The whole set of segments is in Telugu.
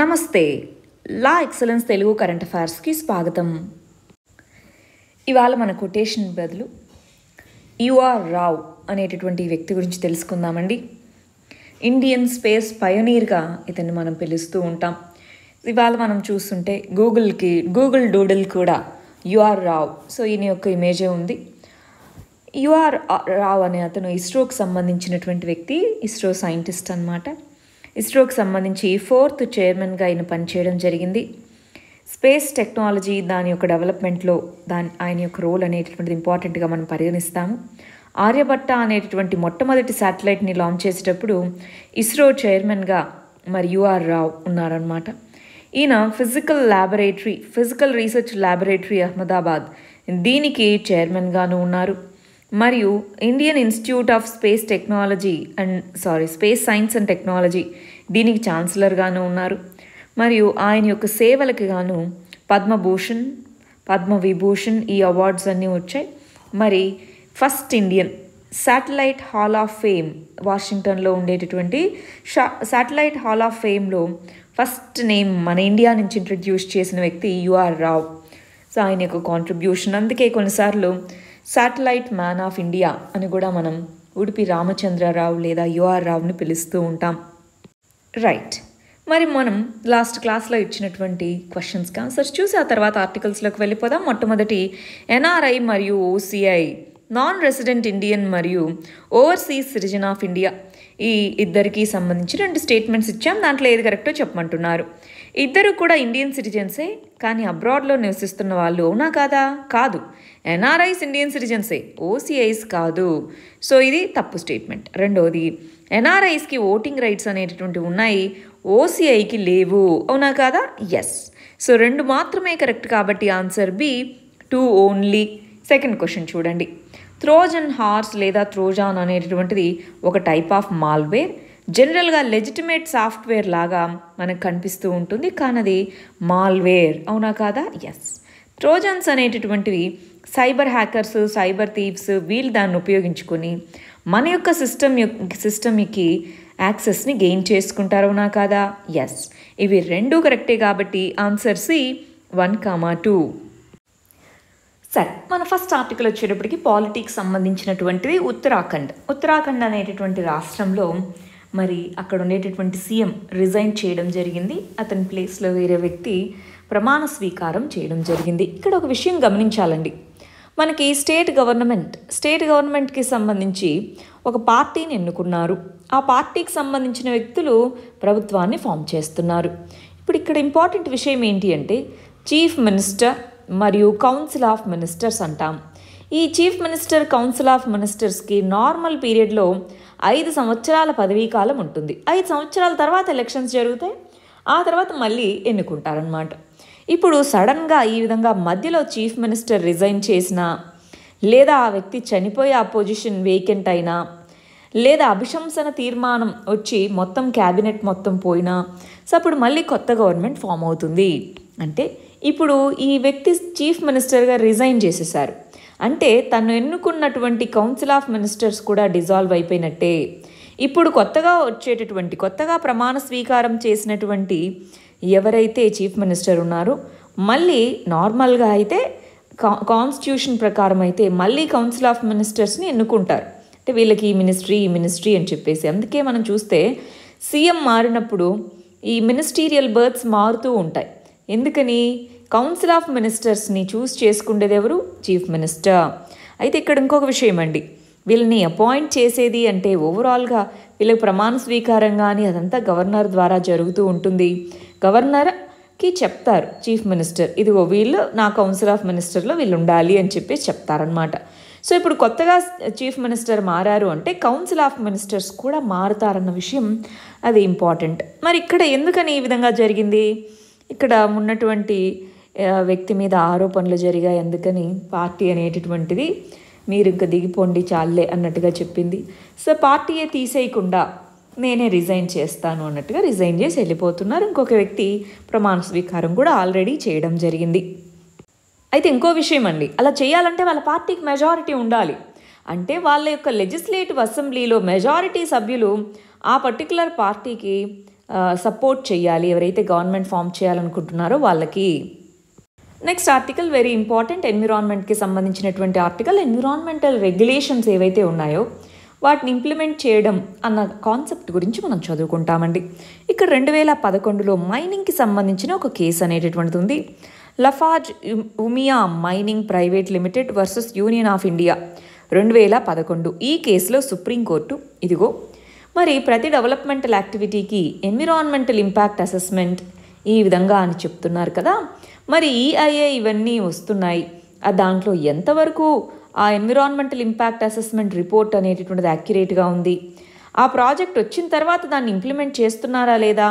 నమస్తే లా ఎక్సలెన్స్ తెలుగు కరెంట్ అఫైర్స్కి స్వాగతం ఇవాళ మన కొటేషన్ బదులు యుఆర్ రావ్ అనేటటువంటి వ్యక్తి గురించి తెలుసుకుందామండి ఇండియన్ స్పేస్ పయోనీర్గా ఇతన్ని మనం పిలుస్తూ ఉంటాం ఇవాళ మనం చూస్తుంటే గూగుల్కి గూగుల్ డూడిల్ కూడా యుఆర్ రావ్ సో ఈయన యొక్క ఇమేజే ఉంది యుఆర్ రావ్ అనే అతను ఇస్రోకి సంబంధించినటువంటి వ్యక్తి ఇస్రో సైంటిస్ట్ అనమాట ఇస్రోకి సంబంధించి ఫోర్త్ చైర్మన్గా ఆయన పనిచేయడం జరిగింది స్పేస్ టెక్నాలజీ దాని యొక్క డెవలప్మెంట్లో దాని ఆయన యొక్క రోల్ అనేటటువంటిది ఇంపార్టెంట్గా మనం పరిగణిస్తాము ఆర్యభట్ట అనేటటువంటి మొట్టమొదటి శాటిలైట్ని లాంచ్ చేసేటప్పుడు ఇస్రో చైర్మన్గా మరి యుఆర్ రావు ఉన్నారనమాట ఈయన physical laboratory physical research laboratory Ahmedabad దీనికి చైర్మన్గాను ఉన్నారు మరియు Indian institute of space technology and sorry space science and technology దీనికి ఛాన్సలర్గాను ఉన్నారు మరియు ఆయన యొక్క సేవలకు గాను పద్మభూషణ్ పద్మవిభూషణ్ ఈ అవార్డ్స్ అన్నీ వచ్చాయి మరి first Indian satellite hall of fame వాషింగ్టన్లో ఉండేటటువంటి షా శాటిలైట్ హాల్ ఆఫ్ ఫేమ్లో ఫస్ట్ నేమ్ మన ఇండియా నుంచి ఇంట్రడ్యూస్ చేసిన వ్యక్తి యుఆర్ రావ్ సో ఆయన యొక్క కాంట్రిబ్యూషన్ అందుకే కొన్నిసార్లు శాటిలైట్ మ్యాన్ ఆఫ్ ఇండియా అని కూడా మనం ఉడిపి రామచంద్రరావు లేదా యుఆర్ రావుని పిలుస్తూ ఉంటాం రైట్ మరి మనం లాస్ట్ క్లాస్లో ఇచ్చినటువంటి క్వశ్చన్స్కి ఆన్సర్స్ చూసి ఆ తర్వాత ఆర్టికల్స్లోకి వెళ్ళిపోదాం మొట్టమొదటి ఎన్ఆర్ఐ మరియు ఓసీఐ నాన్ రెసిడెంట్ ఇండియన్ మరియు ఓవర్సీస్ సిటిజన్ ఆఫ్ ఇండియా ఈ ఇద్దరికి సంబంధించి రెండు స్టేట్మెంట్స్ ఇచ్చాం దాంట్లో ఏది కరెక్టో చెప్పమంటున్నారు ఇద్దరు కూడా ఇండియన్ సిటిజన్సే కానీ అబ్రాడ్లో నివసిస్తున్న వాళ్ళు అవునా కాదా కాదు ఎన్ఆర్ఐస్ ఇండియన్ సిటిజన్సే ఓసీఐస్ కాదు సో ఇది తప్పు స్టేట్మెంట్ రెండోది ఎన్ఆర్ఐస్కి ఓటింగ్ రైట్స్ అనేటటువంటి ఉన్నాయి ఓసీఐకి లేవు అవునా కాదా ఎస్ సో రెండు మాత్రమే కరెక్ట్ కాబట్టి answer B two only second question చూడండి త్రోజన్ హార్స్ లేదా త్రోజాన్ అనేటటువంటిది ఒక టైప్ ఆఫ్ మాల్వేర్ జనరల్గా లెజిటిమేట్ సాఫ్ట్వేర్ లాగా మనకు కనిపిస్తూ ఉంటుంది కానీ అది మాల్వేర్ అవునా కాదా ఎస్ ట్రోజన్స్ అనేటటువంటివి సైబర్ హ్యాకర్స్ సైబర్ థీప్స్ వీళ్ళు దాన్ని ఉపయోగించుకొని మన యొక్క సిస్టమ్ సిస్టమ్కి యాక్సెస్ని గెయిన్ నా కాదా ఎస్ ఇవి రెండూ కరెక్టే కాబట్టి answer C one comma two సరే మన ఫస్ట్ ఆర్టికల్ వచ్చేటప్పటికి పాలిటిక్స్ సంబంధించినటువంటిది ఉత్తరాఖండ్ ఉత్తరాఖండ్ అనేటటువంటి రాష్ట్రంలో మరి అక్కడ ఉండేటటువంటి సీఎం రిజైన్ చేయడం జరిగింది అతని ప్లేస్లో వేరే వ్యక్తి ప్రమాణ స్వీకారం చేయడం జరిగింది ఇక్కడ ఒక విషయం గమనించాలండి మనకి స్టేట్ గవర్నమెంట్ స్టేట్ గవర్నమెంట్కి సంబంధించి ఒక పార్టీని ఎన్నుకున్నారు ఆ పార్టీకి సంబంధించిన వ్యక్తులు ప్రభుత్వాన్ని ఫామ్ చేస్తున్నారు ఇప్పుడు ఇక్కడ ఇంపార్టెంట్ విషయం ఏంటి అంటే చీఫ్ మినిస్టర్ మరియు కౌన్సిల్ ఆఫ్ మినిస్టర్స్ అంటాం ఈ చీఫ్ మినిస్టర్ కౌన్సిల్ ఆఫ్ మినిస్టర్స్కి నార్మల్ పీరియడ్లో ఐదు సంవత్సరాల పదవీ కాలం ఉంటుంది ఐదు సంవత్సరాల తర్వాత ఎలక్షన్స్ జరుగుతాయి ఆ తర్వాత మళ్ళీ ఎన్నుకుంటారనమాట ఇప్పుడు సడన్గా ఈ విధంగా మధ్యలో చీఫ్ మినిస్టర్ రిజైన్ చేసినా లేదా ఆ వ్యక్తి చనిపోయే ఆ పొజిషన్ వేకెంట్ అయినా లేదా అభిశంసన తీర్మానం వచ్చి మొత్తం క్యాబినెట్ మొత్తం పోయినా సో అప్పుడు మళ్ళీ కొత్త గవర్నమెంట్ ఫామ్ అవుతుంది అంటే ఇప్పుడు ఈ వ్యక్తి చీఫ్ మినిస్టర్గా రిజైన్ చేసేసారు అంటే తను ఎన్నుకున్నటువంటి కౌన్సిల్ ఆఫ్ మినిస్టర్స్ కూడా డిజాల్వ్ అయిపోయినట్టే ఇప్పుడు కొత్తగా వచ్చేటటువంటి కొత్తగా ప్రమాణ స్వీకారం చేసినటువంటి ఎవరైతే చీఫ్ మినిస్టర్ ఉన్నారో మళ్ళీ నార్మల్గా అయితే కా కాన్స్టిట్యూషన్ ప్రకారం అయితే మళ్ళీ కౌన్సిల్ ఆఫ్ మినిస్టర్స్ని ఎన్నుకుంటారు అంటే వీళ్ళకి ఈ మినిస్ట్రీ ఈ మినిస్ట్రీ అని చెప్పేసి అందుకే మనం చూస్తే సీఎం మారినప్పుడు ఈ మినిస్టీరియల్ బర్త్స్ మారుతూ ఉంటాయి ఎందుకని కౌన్సిల్ ఆఫ్ మినిస్టర్స్ని చూస్ చేసుకుండేది ఎవరు చీఫ్ మినిస్టర్ అయితే ఇక్కడ ఇంకొక విషయం అండి వీళ్ళని అపాయింట్ చేసేది అంటే ఓవరాల్గా వీళ్ళకి ప్రమాణ స్వీకారం కానీ అదంతా గవర్నర్ ద్వారా జరుగుతూ ఉంటుంది గవర్నర్ కి చెప్తారు చీఫ్ మినిస్టర్ ఇదిగో వీళ్ళు నా కౌన్సిల్ ఆఫ్ మినిస్టర్లో వీళ్ళు ఉండాలి అని చెప్పి చెప్తారనమాట సో ఇప్పుడు కొత్తగా చీఫ్ మినిస్టర్ మారారు అంటే కౌన్సిల్ ఆఫ్ మినిస్టర్స్ కూడా మారుతారన్న విషయం అది ఇంపార్టెంట్ మరి ఇక్కడ ఎందుకని ఈ విధంగా జరిగింది ఇక్కడ ఉన్నటువంటి వ్యక్తి మీద ఆరోపణలు జరిగాయి అందుకని పార్టీ అనేటటువంటిది మీరు ఇంకా దిగిపోండి చాలే అన్నట్టుగా చెప్పింది సో పార్టీయే తీసేయకుండా నేనే రిజైన్ చేస్తాను అన్నట్టుగా రిజైన్ చేసి వెళ్ళిపోతున్నారు ఇంకొక వ్యక్తి ప్రమాణ స్వీకారం కూడా ఆల్రెడీ చేయడం జరిగింది అయితే ఇంకో విషయం అండి అలా చేయాలంటే వాళ్ళ పార్టీకి మెజారిటీ ఉండాలి అంటే వాళ్ళ యొక్క లెజిస్లేటివ్ అసెంబ్లీలో మెజారిటీ సభ్యులు ఆ పర్టికులర్ పార్టీకి సపోర్ట్ చేయాలి ఎవరైతే గవర్నమెంట్ ఫామ్ చేయాలనుకుంటున్నారో వాళ్ళకి నెక్స్ట్ ఆర్టికల్ వెరీ ఇంపార్టెంట్ ఎన్విరాన్మెంట్కి సంబంధించినటువంటి ఆర్టికల్ ఎన్విరాన్మెంటల్ రెగ్యులేషన్స్ ఏవైతే ఉన్నాయో వాటిని ఇంప్లిమెంట్ చేయడం అన్న కాన్సెప్ట్ గురించి మనం చదువుకుంటామండి ఇక్కడ రెండు వేల పదకొండులో మైనింగ్కి సంబంధించిన ఒక కేసు అనేటటువంటిది ఉంది Lafarge Umiam mining private limited versus union of India రెండు వేల పదకొండు ఈ కేసులో సుప్రీంకోర్టు ఇదిగో మరి ప్రతి డెవలప్మెంటల్ యాక్టివిటీకి ఎన్విరాన్మెంటల్ ఇంపాక్ట్ అసెస్మెంట్ ఈ విధంగా అని చెప్తున్నారు కదా మరి ఈఐఏ e ఇవన్నీ వస్తున్నాయి దాంట్లో ఎంతవరకు ఆ ఎన్విరాన్మెంటల్ ఇంపాక్ట్ అసెస్మెంట్ రిపోర్ట్ అనేటటువంటిది యాక్యురేట్గా ఉంది ఆ ప్రాజెక్ట్ వచ్చిన తర్వాత దాన్ని ఇంప్లిమెంట్ చేస్తున్నారా లేదా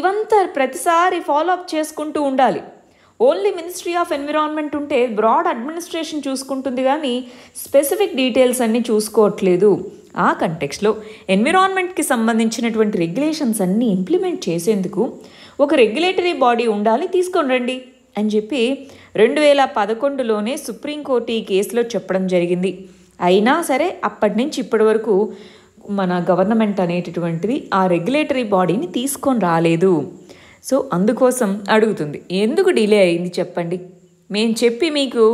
ఇవంతా ప్రతిసారి ఫాలోఅప్ చేసుకుంటూ ఉండాలి ఓన్లీ మినిస్ట్రీ ఆఫ్ ఎన్విరాన్మెంట్ ఉంటే బ్రాడ్ అడ్మినిస్ట్రేషన్ చూసుకుంటుంది కానీ స్పెసిఫిక్ డీటెయిల్స్ అన్నీ చూసుకోవట్లేదు ఆ కంటెక్స్లో ఎన్విరాన్మెంట్కి సంబంధించినటువంటి రెగ్యులేషన్స్ అన్నీ ఇంప్లిమెంట్ చేసేందుకు ఒక రెగ్యులేటరీ బాడీ ఉండాలి తీసుకొని రండి అని చెప్పి రెండు వేల పదకొండులోనే సుప్రీంకోర్టు ఈ కేసులో చెప్పడం జరిగింది అయినా సరే అప్పటి నుంచి ఇప్పటి వరకు మన గవర్నమెంట్ అనేటటువంటిది ఆ రెగ్యులేటరీ బాడీని తీసుకొని రాలేదు సో అందుకోసం అడుగుతుంది ఎందుకు డిలే అయింది చెప్పండి మేము చెప్పి మీకు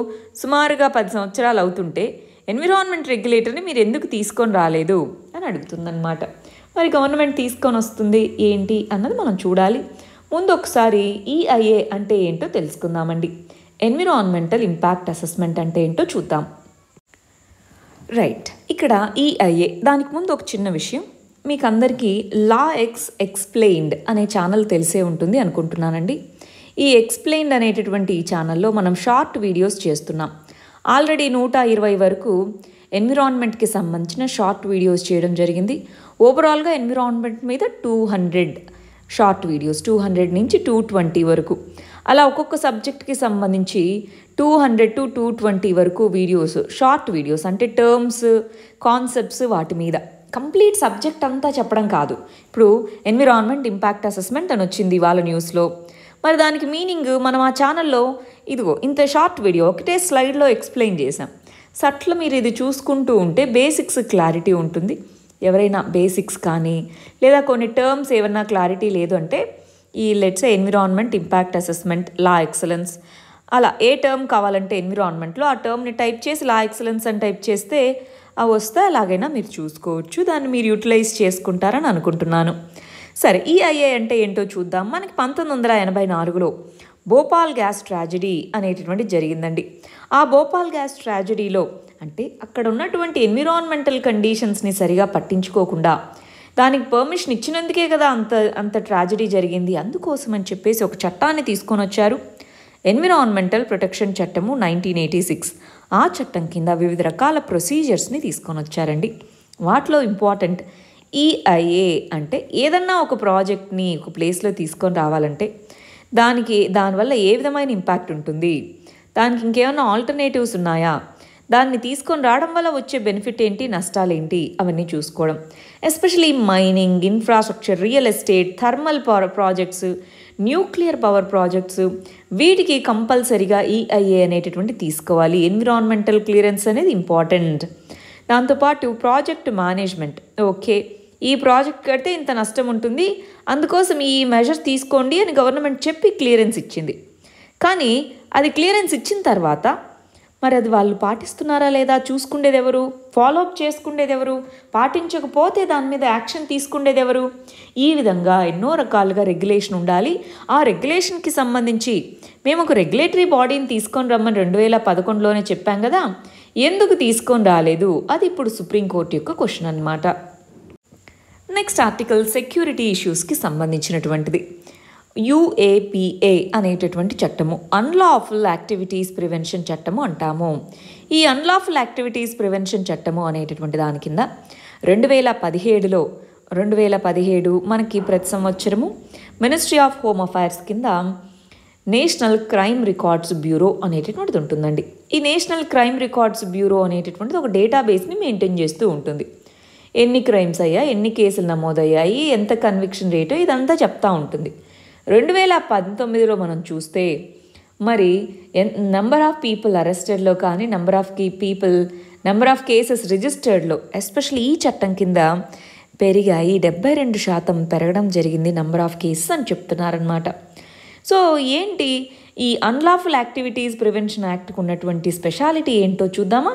సుమారుగా పది సంవత్సరాలు అవుతుంటే ఎన్విరాన్మెంట్ రెగ్యులేటర్ని మీరు ఎందుకు తీసుకొని రాలేదు అని అడుగుతుందనమాట మరి గవర్నమెంట్ తీసుకొని వస్తుంది ఏంటి అన్నది మనం చూడాలి ముందు ఒకసారి ఈఐఏ e అంటే ఏంటో తెలుసుకుందామండి ఎన్విరాన్మెంటల్ ఇంపాక్ట్ అసెస్మెంట్ అంటే ఏంటో చూద్దాం రైట్ ఇక్కడ ఈఐఏ e దానికి ముందు ఒక చిన్న విషయం మీకు అందరికీ లా ఎక్స్ ఎక్స్ప్లెయిన్డ్ అనే ఛానల్ తెలిసే ఉంటుంది అనుకుంటున్నానండి ఈ ఎక్స్ప్లెయిన్డ్ అనేటటువంటి ఈ ఛానల్లో మనం షార్ట్ వీడియోస్ చేస్తున్నాం ఆల్రెడీ నూట ఇరవై వరకు ఎన్విరాన్మెంట్కి సంబంధించిన షార్ట్ వీడియోస్ చేయడం జరిగింది ఓవరాల్గా ఎన్విరాన్మెంట్ మీద two hundred short videos two hundred నుంచి టూ ట్వంటీ వరకు అలా ఒక్కొక్క సబ్జెక్ట్కి సంబంధించి two hundred to two twenty వరకు వీడియోస్ షార్ట్ వీడియోస్ అంటే టర్మ్స్ కాన్సెప్ట్స్ వాటి మీద కంప్లీట్ సబ్జెక్ట్ అంతా చెప్పడం కాదు ఇప్పుడు ఎన్విరాన్మెంట్ ఇంపాక్ట్ అసెస్మెంట్ అని వచ్చింది వాళ్ళ న్యూస్లో మరి దానికి మీనింగ్ మనం ఆ ఛానల్లో ఇదిగో ఇంత షార్ట్ వీడియో ఒకటే స్లైడ్లో ఎక్స్ప్లెయిన్ చేసాం సట్ల మీరు ఇది చూసుకుంటూ ఉంటే బేసిక్స్ క్లారిటీ ఉంటుంది ఎవరైనా బేసిక్స్ కానీ లేదా కొన్ని టర్మ్స్ ఏమైనా క్లారిటీ లేదు అంటే ఈ let's environment impact assessment law excellence అలా ఏ టర్మ్ కావాలంటే ఎన్విరాన్మెంట్లో ఆ టర్మ్ని టైప్ చేసి లా ఎక్సలెన్స్ అని టైప్ చేస్తే అవి వస్తే అలాగైనా మీరు చూసుకోవచ్చు దాన్ని మీరు యూటిలైజ్ చేసుకుంటారని అనుకుంటున్నాను సరే ఈఐఏ e అంటే ఏంటో చూద్దాం మనకి పంతొమ్మిది వందల ఎనభై నాలుగులో భోపాల్ గ్యాస్ ట్రాజడీ అనేటటువంటి జరిగిందండి ఆ భోపాల్ గ్యాస్ ట్రాజడీలో అంటే అక్కడ ఉన్నటువంటి ఎన్విరాన్మెంటల్ కండిషన్స్ని సరిగా పట్టించుకోకుండా దానికి పర్మిషన్ ఇచ్చినందుకే కదా అంత అంత ట్రాజడీ జరిగింది అందుకోసం అని చెప్పేసి ఒక చట్టాన్ని తీసుకొని వచ్చారు ఎన్విరాన్మెంటల్ ప్రొటెక్షన్ చట్టము నైన్టీన్ ఎయిటీ సిక్స్ ఆ చట్టం కింద వివిధ రకాల ప్రొసీజర్స్ని తీసుకొని వచ్చారండి వాటిలో ఇంపార్టెంట్ ఈఐఏ అంటే ఏదన్నా ఒక ప్రాజెక్ట్ని ఒక ప్లేస్లో తీసుకొని రావాలంటే దానికి దానివల్ల ఏ విధమైన ఇంపాక్ట్ ఉంటుంది దానికి ఇంకేమైనా ఆల్టర్నేటివ్స్ ఉన్నాయా దాన్ని తీసుకొని రావడం వల్ల వచ్చే బెనిఫిట్ ఏంటి నష్టాలు ఏంటి అవన్నీ చూసుకోవడం especially mining infrastructure real estate thermal power projects nuclear power projects వీటికి కంపల్సరీగా ఈఐఏ e అనేటటువంటి తీసుకోవాలి ఎన్విరాన్మెంటల్ క్లియరెన్స్ అనేది ఇంపార్టెంట్ దాంతోపాటు ప్రాజెక్ట్ మేనేజ్మెంట్ ఓకే ఈ ప్రాజెక్ట్ కడితే ఇంత నష్టం ఉంటుంది అందుకోసం ఈ మెజర్ తీసుకోండి అని గవర్నమెంట్ చెప్పి క్లియరెన్స్ ఇచ్చింది కానీ అది క్లియరెన్స్ ఇచ్చిన తర్వాత మరి అది వాళ్ళు పాటిస్తున్నారా లేదా చూసుకుండేది ఎవరు ఫాలో అప్ చేసుకుండేది ఎవరు పాటించకపోతే దాని మీద యాక్షన్ తీసుకుండేది ఎవరు ఈ విధంగా ఎన్నో రకాలుగా రెగ్యులేషన్ ఉండాలి ఆ రెగ్యులేషన్కి సంబంధించి మేము ఒక రెగ్యులేటరీ బాడీని తీసుకొని రమ్మని రెండు వేల పదకొండులోనే చెప్పాం కదా ఎందుకు తీసుకొని రాలేదు అది ఇప్పుడు సుప్రీంకోర్టు యొక్క క్వశ్చన్ అనమాట నెక్స్ట్ ఆర్టికల్ సెక్యూరిటీ ఇష్యూస్కి సంబంధించినటువంటిది యుఏపిఏ అనేటటువంటి చట్టము అన్లాఫుల్ యాక్టివిటీస్ ప్రివెన్షన్ చట్టము అంటాము ఈ అన్లాఫుల్ యాక్టివిటీస్ ప్రివెన్షన్ చట్టము అనేటటువంటి దాని కింద రెండు వేల పదిహేడులో రెండు వేల పదిహేడు మనకి ప్రతి సంవత్సరము మినిస్ట్రీ ఆఫ్ హోమ్ అఫైర్స్ కింద నేషనల్ క్రైమ్ రికార్డ్స్ బ్యూరో అనేటటువంటిది ఉంటుందండి ఈ నేషనల్ క్రైమ్ రికార్డ్స్ బ్యూరో అనేటటువంటిది ఒక డేటాబేస్ని మెయింటైన్ చేస్తూ ఉంటుంది ఎన్ని క్రైమ్స్ అయ్యా ఎన్ని కేసులు నమోదయ్యాయి ఎంత కన్విక్షన్ రేటు ఇదంతా చెప్తా ఉంటుంది రెండు వేల పంతొమ్మిదిలో మనం చూస్తే మరి నంబర్ ఆఫ్ పీపుల్ అరెస్టెడ్లో కానీ నంబర్ ఆఫ్ కీ పీపుల్ నంబర్ ఆఫ్ కేసెస్ రిజిస్టర్డ్లో ఎస్పెషల్లీ ఈ చట్టం కింద పెరిగాయి డెబ్బై రెండు శాతం పెరగడం జరిగింది నంబర్ ఆఫ్ కేసెస్ అని చెప్తున్నారనమాట సో ఏంటి ఈ అన్లాఫుల్ యాక్టివిటీస్ ప్రివెన్షన్ యాక్ట్కు ఉన్నటువంటి స్పెషాలిటీ ఏంటో చూద్దామా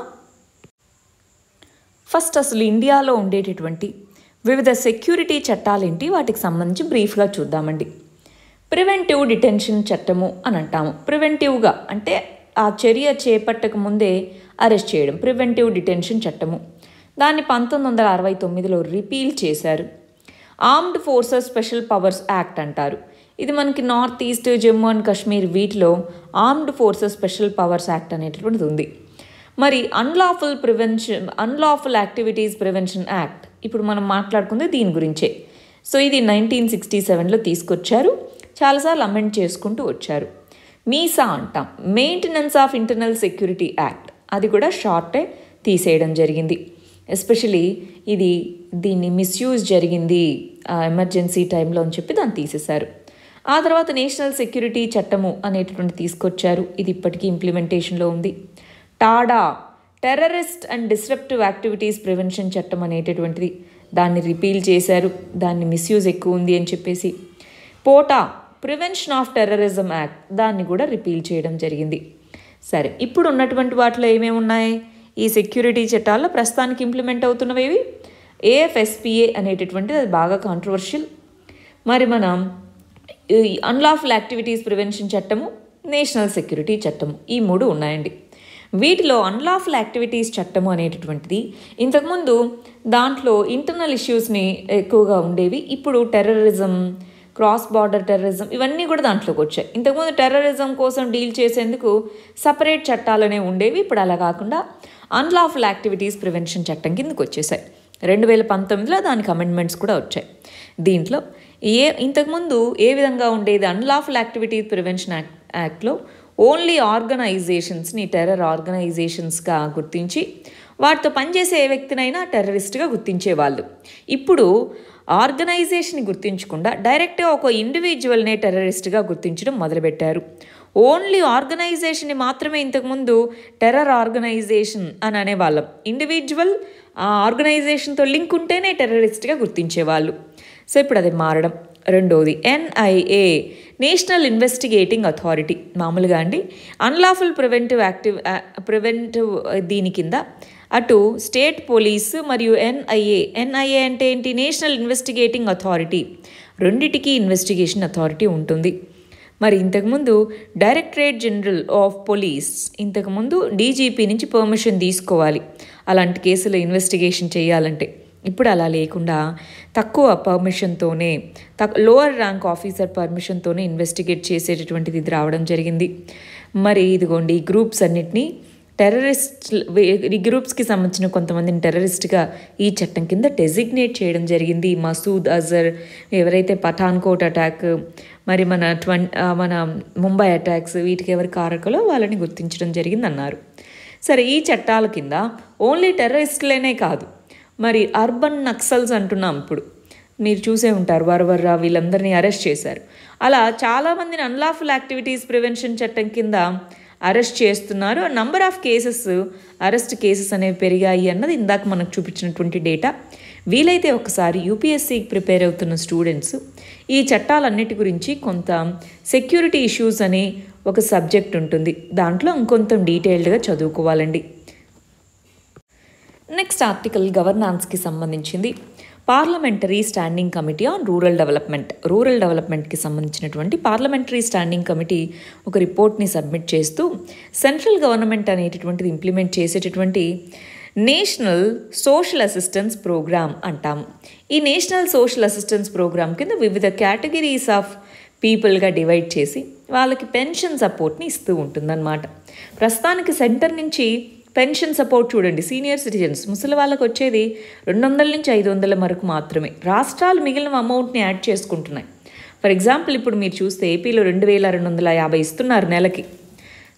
ఫస్ట్ అసలు ఇండియాలో ఉండేటటువంటి వివిధ సెక్యూరిటీ చట్టాలేంటి వాటికి సంబంధించి బ్రీఫ్గా చూద్దామండి ప్రివెంటివ్ డిటెన్షన్ చట్టము అని అంటాము ప్రివెంటివ్గా అంటే ఆ చర్య చేపట్టక ముందే అరెస్ట్ చేయడం ప్రివెంటివ్ డిటెన్షన్ చట్టము దాన్ని పంతొమ్మిది వందల అరవై తొమ్మిదిలో రిపీల్ చేశారు armed forces special powers act అంటారు ఇది మనకి north east Jammu and Kashmir వీటిలో armed forces special powers act అనేటటువంటిది ఉంది మరి unlawful prevention unlawful activities prevention act ఇప్పుడు మనం మాట్లాడుకుంది దీని గురించే సో ఇది నైన్టీన్ సిక్స్టీ సెవెన్లో తీసుకొచ్చారు చాలాసార్లు అమెండ్ చేసుకుంటూ వచ్చారు మీసా అంటాం maintenance of internal security act అది కూడా షార్టే తీసేయడం జరిగింది ఎస్పెషలీ ఇది దీన్ని మిస్యూజ్ జరిగింది ఎమర్జెన్సీ టైంలో అని చెప్పి దాన్ని తీసేశారు ఆ తర్వాత నేషనల్ సెక్యూరిటీ చట్టము అనేటటువంటి తీసుకొచ్చారు ఇది ఇప్పటికీ ఇంప్లిమెంటేషన్లో ఉంది TADA terrorist and disruptive activities prevention చట్టం అనేటటువంటిది దాన్ని రిపీల్ చేశారు దాన్ని మిస్యూజ్ ఎక్కువ ఉంది అని చెప్పేసి పోటా ప్రివెన్షన్ ఆఫ్ టెర్రరిజం యాక్ట్ దాన్ని కూడా రిపీల్ చేయడం జరిగింది సరే ఇప్పుడు ఉన్నటువంటి వాటిలో ఏమేమి ఉన్నాయి ఈ సెక్యూరిటీ చట్టాల్లో ప్రస్తుతానికి ఇంప్లిమెంట్ అవుతున్నవేవి ఏఎఫ్ఎస్పిఏ అనేటటువంటిది అది బాగా కాంట్రవర్షియల్ మరి మనం అన్లాఫుల్ యాక్టివిటీస్ ప్రివెన్షన్ చట్టము నేషనల్ సెక్యూరిటీ చట్టము ఈ మూడు ఉన్నాయండి వీటిలో అన్లాఫుల్ యాక్టివిటీస్ చట్టము అనేటటువంటిది ఇంతకుముందు దాంట్లో ఇంటర్నల్ ఇష్యూస్ని ఎక్కువగా ఉండేవి ఇప్పుడు టెర్రరిజం క్రాస్ బార్డర్ టెర్రరిజం ఇవన్నీ కూడా దాంట్లోకి వచ్చాయి ఇంతకుముందు టెర్రరిజం కోసం డీల్ చేసేందుకు సపరేట్ చట్టాలనే ఉండేవి ఇప్పుడు అలా కాకుండా అన్లాఫుల్ యాక్టివిటీస్ ప్రివెన్షన్ చట్టం కిందకు వచ్చేసాయి రెండు వేల పంతొమ్మిదిలో దానికి అమెండ్మెంట్స్ కూడా వచ్చాయి దీంట్లో ఏ ఇంతకుముందు ఏ విధంగా ఉండేది అన్లాఫుల్ యాక్టివిటీ ప్రివెన్షన్ యాక్ట్ యాక్ట్లో ఓన్లీ ఆర్గనైజేషన్స్ని టెర్రర్ ఆర్గనైజేషన్స్గా గుర్తించి వాటితో పనిచేసే ఏ వ్యక్తినైనా టెర్రరిస్ట్గా గుర్తించేవాళ్ళు ఇప్పుడు ఆర్గనైజేషన్ గుర్తించకుండా డైరెక్ట్గా ఒక ఇండివిజువల్నే టెర్రరిస్ట్గా గుర్తించడం మొదలుపెట్టారు ఓన్లీ ఆర్గనైజేషన్ని మాత్రమే ఇంతకుముందు టెర్రర్ ఆర్గనైజేషన్ అని అనేవాళ్ళం ఇండివిజువల్ ఆ ఆర్గనైజేషన్తో లింక్ ఉంటేనే టెర్రరిస్ట్గా గుర్తించేవాళ్ళు సో ఇప్పుడు అది మారడం రెండోది ఎన్ఐఏ నేషనల్ ఇన్వెస్టిగేటింగ్ అథారిటీ మామూలుగా అండి అన్లాఫుల్ ప్రివెంటివ్ యాక్టివ్ ప్రివెంటివ్ దీని కింద అటు స్టేట్ పోలీసు మరియు ఎన్ఐఏ ఎన్ఐఏ అంటే ఏంటి నేషనల్ ఇన్వెస్టిగేటింగ్ అథారిటీ రెండిటికీ ఇన్వెస్టిగేషన్ అథారిటీ ఉంటుంది మరి ఇంతకుముందు డైరెక్టరేట్ జనరల్ ఆఫ్ పోలీస్ ఇంతకుముందు డీజీపీ నుంచి పర్మిషన్ తీసుకోవాలి అలాంటి కేసులు ఇన్వెస్టిగేషన్ చేయాలంటే ఇప్పుడు అలా లేకుండా తక్కువ పర్మిషన్తోనే తక్ లోవర్ ర్యాంక్ ఆఫీసర్ పర్మిషన్తోనే ఇన్వెస్టిగేట్ చేసేటటువంటిది ఇది రావడం జరిగింది మరి ఇదిగోండి ఈ గ్రూప్స్ అన్నిటినీ టెర్రరిస్ట్ ఈ గ్రూప్స్కి సంబంధించిన కొంతమందిని టెర్రరిస్ట్గా ఈ చట్టం కింద డెసిగ్నేట్ చేయడం జరిగింది మసూద్ అజర్ ఎవరైతే పఠాన్కోట్ అటాక్ మరి మన ట్వం మన ముంబై అటాక్స్ వీటికి ఎవరు కారకులో వాళ్ళని గుర్తించడం జరిగిందన్నారు సరే ఈ చట్టాల కింద ఓన్లీ టెర్రరిస్టులేనే కాదు మరి అర్బన్ నక్సల్స్ అంటున్నాం ఇప్పుడు మీరు చూసే ఉంటారు వరవర్రా వీళ్ళందరినీ అరెస్ట్ చేశారు అలా చాలామందిని అన్లాఫుల్ యాక్టివిటీస్ ప్రివెన్షన్ చట్టం కింద అరెస్ట్ చేస్తున్నారు number of cases arrest cases అనేవి పెరిగాయి అన్నది ఇందాక మనకు చూపించినటువంటి డేటా వీలైతే ఒకసారి యూపీఎస్సీకి ప్రిపేర్ అవుతున్న స్టూడెంట్స్ ఈ చట్టాలన్నిటి గురించి కొంత సెక్యూరిటీ ఇష్యూస్ అనే ఒక సబ్జెక్ట్ ఉంటుంది దాంట్లో ఇంకొంత డీటెయిల్డ్గా చదువుకోవాలండి నెక్స్ట్ ఆర్టికల్ గవర్నాన్స్కి సంబంధించింది parliamentary standing committee on rural development rural డెవలప్మెంట్కి సంబంధించినటువంటి పార్లమెంటరీ స్టాండింగ్ కమిటీ ఒక రిపోర్ట్ని సబ్మిట్ చేస్తూ సెంట్రల్ గవర్నమెంట్ అనేటటువంటిది ఇంప్లిమెంట్ చేసేటటువంటి నేషనల్ సోషల్ అసిస్టెన్స్ ప్రోగ్రామ్ అంటాము ఈ నేషనల్ సోషల్ అసిస్టెన్స్ ప్రోగ్రామ్ కింద వివిధ కేటగిరీస్ ఆఫ్ పీపుల్గా డివైడ్ చేసి వాళ్ళకి పెన్షన్ సపోర్ట్ని ఇస్తూ ఉంటుందన్నమాట ప్రస్తుతానికి సెంటర్ నుంచి పెన్షన్ సపోర్ట్ చూడండి సీనియర్ సిటిజన్స్ ముసలి వాళ్ళకు వచ్చేది రెండు వందల నుంచి ఐదు వందల వరకు మాత్రమే రాష్ట్రాలు మిగిలిన అమౌంట్ని యాడ్ చేసుకుంటున్నాయి ఫర్ ఎగ్జాంపుల్ ఇప్పుడు మీరు చూస్తే ఏపీలో రెండు వేల రెండు వందల యాభై ఇస్తున్నారు నెలకి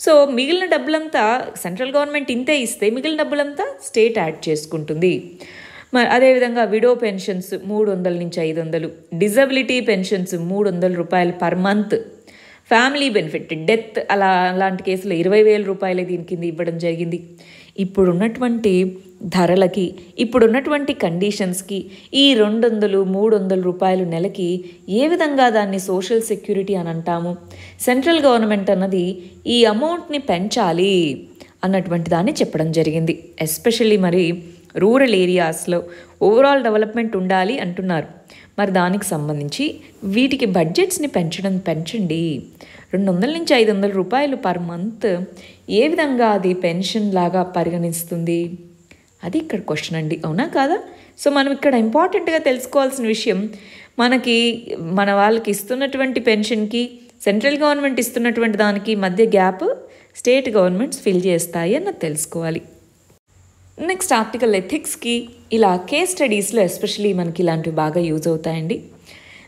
సో మిగిలిన డబ్బులంతా సెంట్రల్ గవర్నమెంట్ ఇంతే ఇస్తే మిగిలిన డబ్బులంతా స్టేట్ యాడ్ చేసుకుంటుంది మరి అదేవిధంగా విడో పెన్షన్స్ మూడు వందల నుంచి ఐదు వందలు డిజబిలిటీ పెన్షన్స్ మూడు వందల రూపాయలు per month family benefit death అలా అలాంటి కేసులు ఇరవై వేల రూపాయలే దీని కింద ఇవ్వడం జరిగింది ఇప్పుడున్నటువంటి ధరలకి ఇప్పుడున్నటువంటి కండిషన్స్కి ఈ రెండు వందలు మూడు వందల రూపాయలు నెలకి ఏ విధంగా దాన్ని సోషల్ సెక్యూరిటీ అని అంటాము సెంట్రల్ గవర్నమెంట్ అన్నది ఈ అమౌంట్ని పెంచాలి అన్నటువంటి దాన్ని చెప్పడం జరిగింది ఎస్పెషల్లీ మరి రూరల్ ఏరియాస్లో ఓవరాల్ డెవలప్మెంట్ ఉండాలి అంటున్నారు మరి దానికి సంబంధించి వీటికి బడ్జెట్స్ని పెంచడం పెంచండి రెండు వందల నుంచి ఐదు వందల రూపాయలు పర్ మంత్ ఏ విధంగా అది పెన్షన్ లాగా పరిగణిస్తుంది అది ఇక్కడ క్వశ్చన్ అండి అవునా కాదా సో మనం ఇక్కడ ఇంపార్టెంట్గా తెలుసుకోవాల్సిన విషయం మనకి మన వాళ్ళకి ఇస్తున్నటువంటి పెన్షన్కి సెంట్రల్ గవర్నమెంట్ ఇస్తున్నటువంటి దానికి మధ్య గ్యాప్ స్టేట్ గవర్నమెంట్స్ ఫిల్ చేస్తాయి అన్నది తెలుసుకోవాలి నెక్స్ట్ ఆర్టికల్ ఎథిక్స్కి ఇలా కేస్ స్టడీస్లో ఎస్పెషలీ మనకి ఇలాంటివి బాగా యూజ్ అవుతాయండి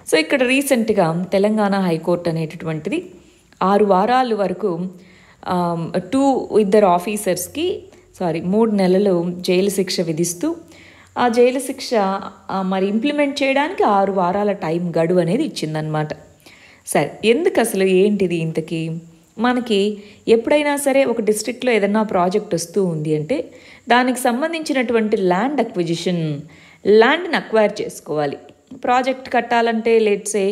సో ఇక్కడ రీసెంట్గా తెలంగాణ హైకోర్టు అనేటటువంటిది ఆరు వారాల వరకు టూ ఇద్దరు ఆఫీసర్స్కి సారీ మూడు నెలలు జైలు శిక్ష విధిస్తూ ఆ జైలు శిక్ష మరి ఇంప్లిమెంట్ చేయడానికి ఆరు వారాల టైం గడువు అనేది ఇచ్చిందనమాట సరే ఎందుకు అసలు ఏంటిది ఇంతకీ మనకి ఎప్పుడైనా సరే ఒక డిస్ట్రిక్ట్లో ఏదన్నా ప్రాజెక్ట్ వస్తూ ఉంది అంటే దానికి సంబంధించినటువంటి ల్యాండ్ అక్విజిషన్ ల్యాండ్ని అక్వైర్ చేసుకోవాలి ప్రాజెక్ట్ కట్టాలంటే లేట్సే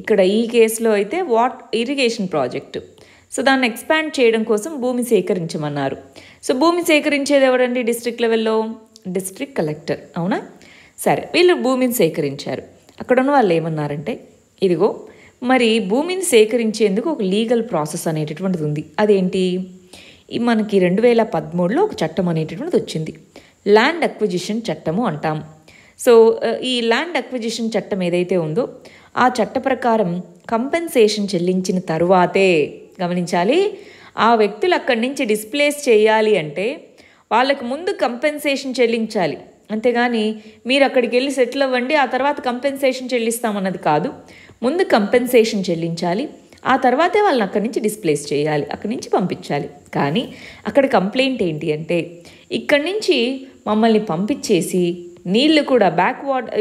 ఇక్కడ ఈ కేసులో అయితే వాట్ ఇరిగేషన్ ప్రాజెక్టు సో దాన్ని ఎక్స్పాండ్ చేయడం కోసం భూమి సేకరించమన్నారు సో భూమి సేకరించేది ఎవరండి డిస్ట్రిక్ట్ లెవెల్లో డిస్ట్రిక్ట్ కలెక్టర్ అవునా సరే వీళ్ళు భూమిని సేకరించారు అక్కడ ఉన్న వాళ్ళు ఏమన్నారంటే ఇదిగో మరి భూమిని సేకరించేందుకు ఒక లీగల్ ప్రాసెస్ అనేటటువంటిది ఉంది అదేంటి మనకి రెండు వేల పదమూడులో ఒక చట్టం అనేటటువంటిది వచ్చింది ల్యాండ్ అక్విజిషన్ చట్టము అంటాం సో ఈ ల్యాండ్ అక్విజిషన్ చట్టం ఏదైతే ఉందో ఆ చట్ట ప్రకారం కంపెన్సేషన్ చెల్లించిన తరువాతే గమనించాలి ఆ వ్యక్తులు అక్కడి నుంచి డిస్ప్లేస్ చేయాలి అంటే వాళ్ళకు ముందు కంపెన్సేషన్ చెల్లించాలి అంతేగాని మీరు అక్కడికి వెళ్ళి సెటిల్ అవ్వండి ఆ తర్వాత కంపెన్సేషన్ చెల్లిస్తామన్నది కాదు ముందు కంపెన్సేషన్ చెల్లించాలి ఆ తర్వాతే వాళ్ళని అక్కడి నుంచి డిస్ప్లేస్ చేయాలి అక్కడి నుంచి పంపించాలి కానీ అక్కడ కంప్లైంట్ ఏంటి అంటే ఇక్కడి నుంచి మమ్మల్ని పంపించేసి నీళ్లు కూడా బ్యాక్ వాటర్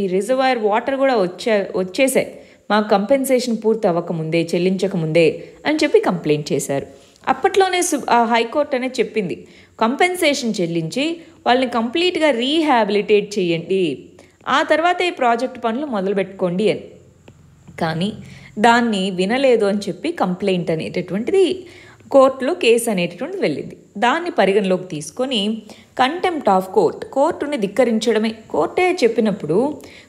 ఈ రిజర్వాయర్ వాటర్ కూడా వచ్చే వచ్చేసాయి మా కంపెన్సేషన్ పూర్తి అవ్వకముందే చెల్లించకముందే అని చెప్పి కంప్లైంట్ చేశారు అప్పట్లోనే హైకోర్టు అనేది చెప్పింది కంపెన్సేషన్ చెల్లించి వాళ్ళని కంప్లీట్గా రీహాబిలిటేట్ చేయండి ఆ తర్వాతే ఈ ప్రాజెక్ట్ పనులు మొదలు పెట్టుకోండి అని కానీ దాన్ని వినలేదు అని చెప్పి కంప్లైంట్ అనేటటువంటిది కోర్టులో కేసు అనేటటువంటిది వెళ్ళింది దాన్ని పరిగణలోకి తీసుకొని కంటెంప్ట్ ఆఫ్ కోర్ట్ కోర్టుని ధిక్కరించడమే కోర్టే చెప్పినప్పుడు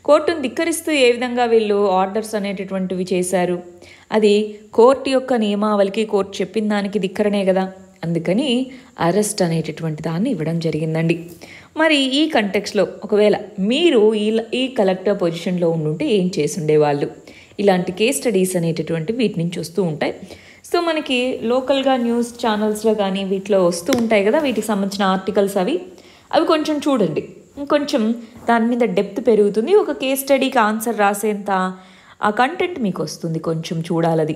కోర్టును ధిక్కరిస్తూ ఏ విధంగా వీళ్ళు ఆర్డర్స్ అనేటటువంటివి చేశారు అది కోర్టు యొక్క నియమావళికి కోర్టు చెప్పిన దానికి ధిక్కరనే కదా అందుకని అరెస్ట్ అనేటటువంటి దాన్ని ఇవ్వడం జరిగిందండి మరి ఈ కంటెక్స్లో ఒకవేళ మీరు ఈ ఈ కలెక్టర్ పొజిషన్లో ఉండుంటే ఏం ఉండేవాళ్ళు ఇలాంటి కేస్ స్టడీస్ అనేటటువంటి వీటి నుంచి వస్తూ ఉంటాయి సో మనకి లోకల్గా న్యూస్ ఛానల్స్లో కానీ వీటిలో వస్తూ ఉంటాయి కదా వీటికి సంబంధించిన ఆర్టికల్స్ అవి అవి కొంచెం చూడండి కొంచెం దాని మీద డెప్త్ పెరుగుతుంది ఒక కేస్ స్టడీకి ఆన్సర్ రాసేంత ఆ కంటెంట్ మీకు వస్తుంది కొంచెం చూడాలది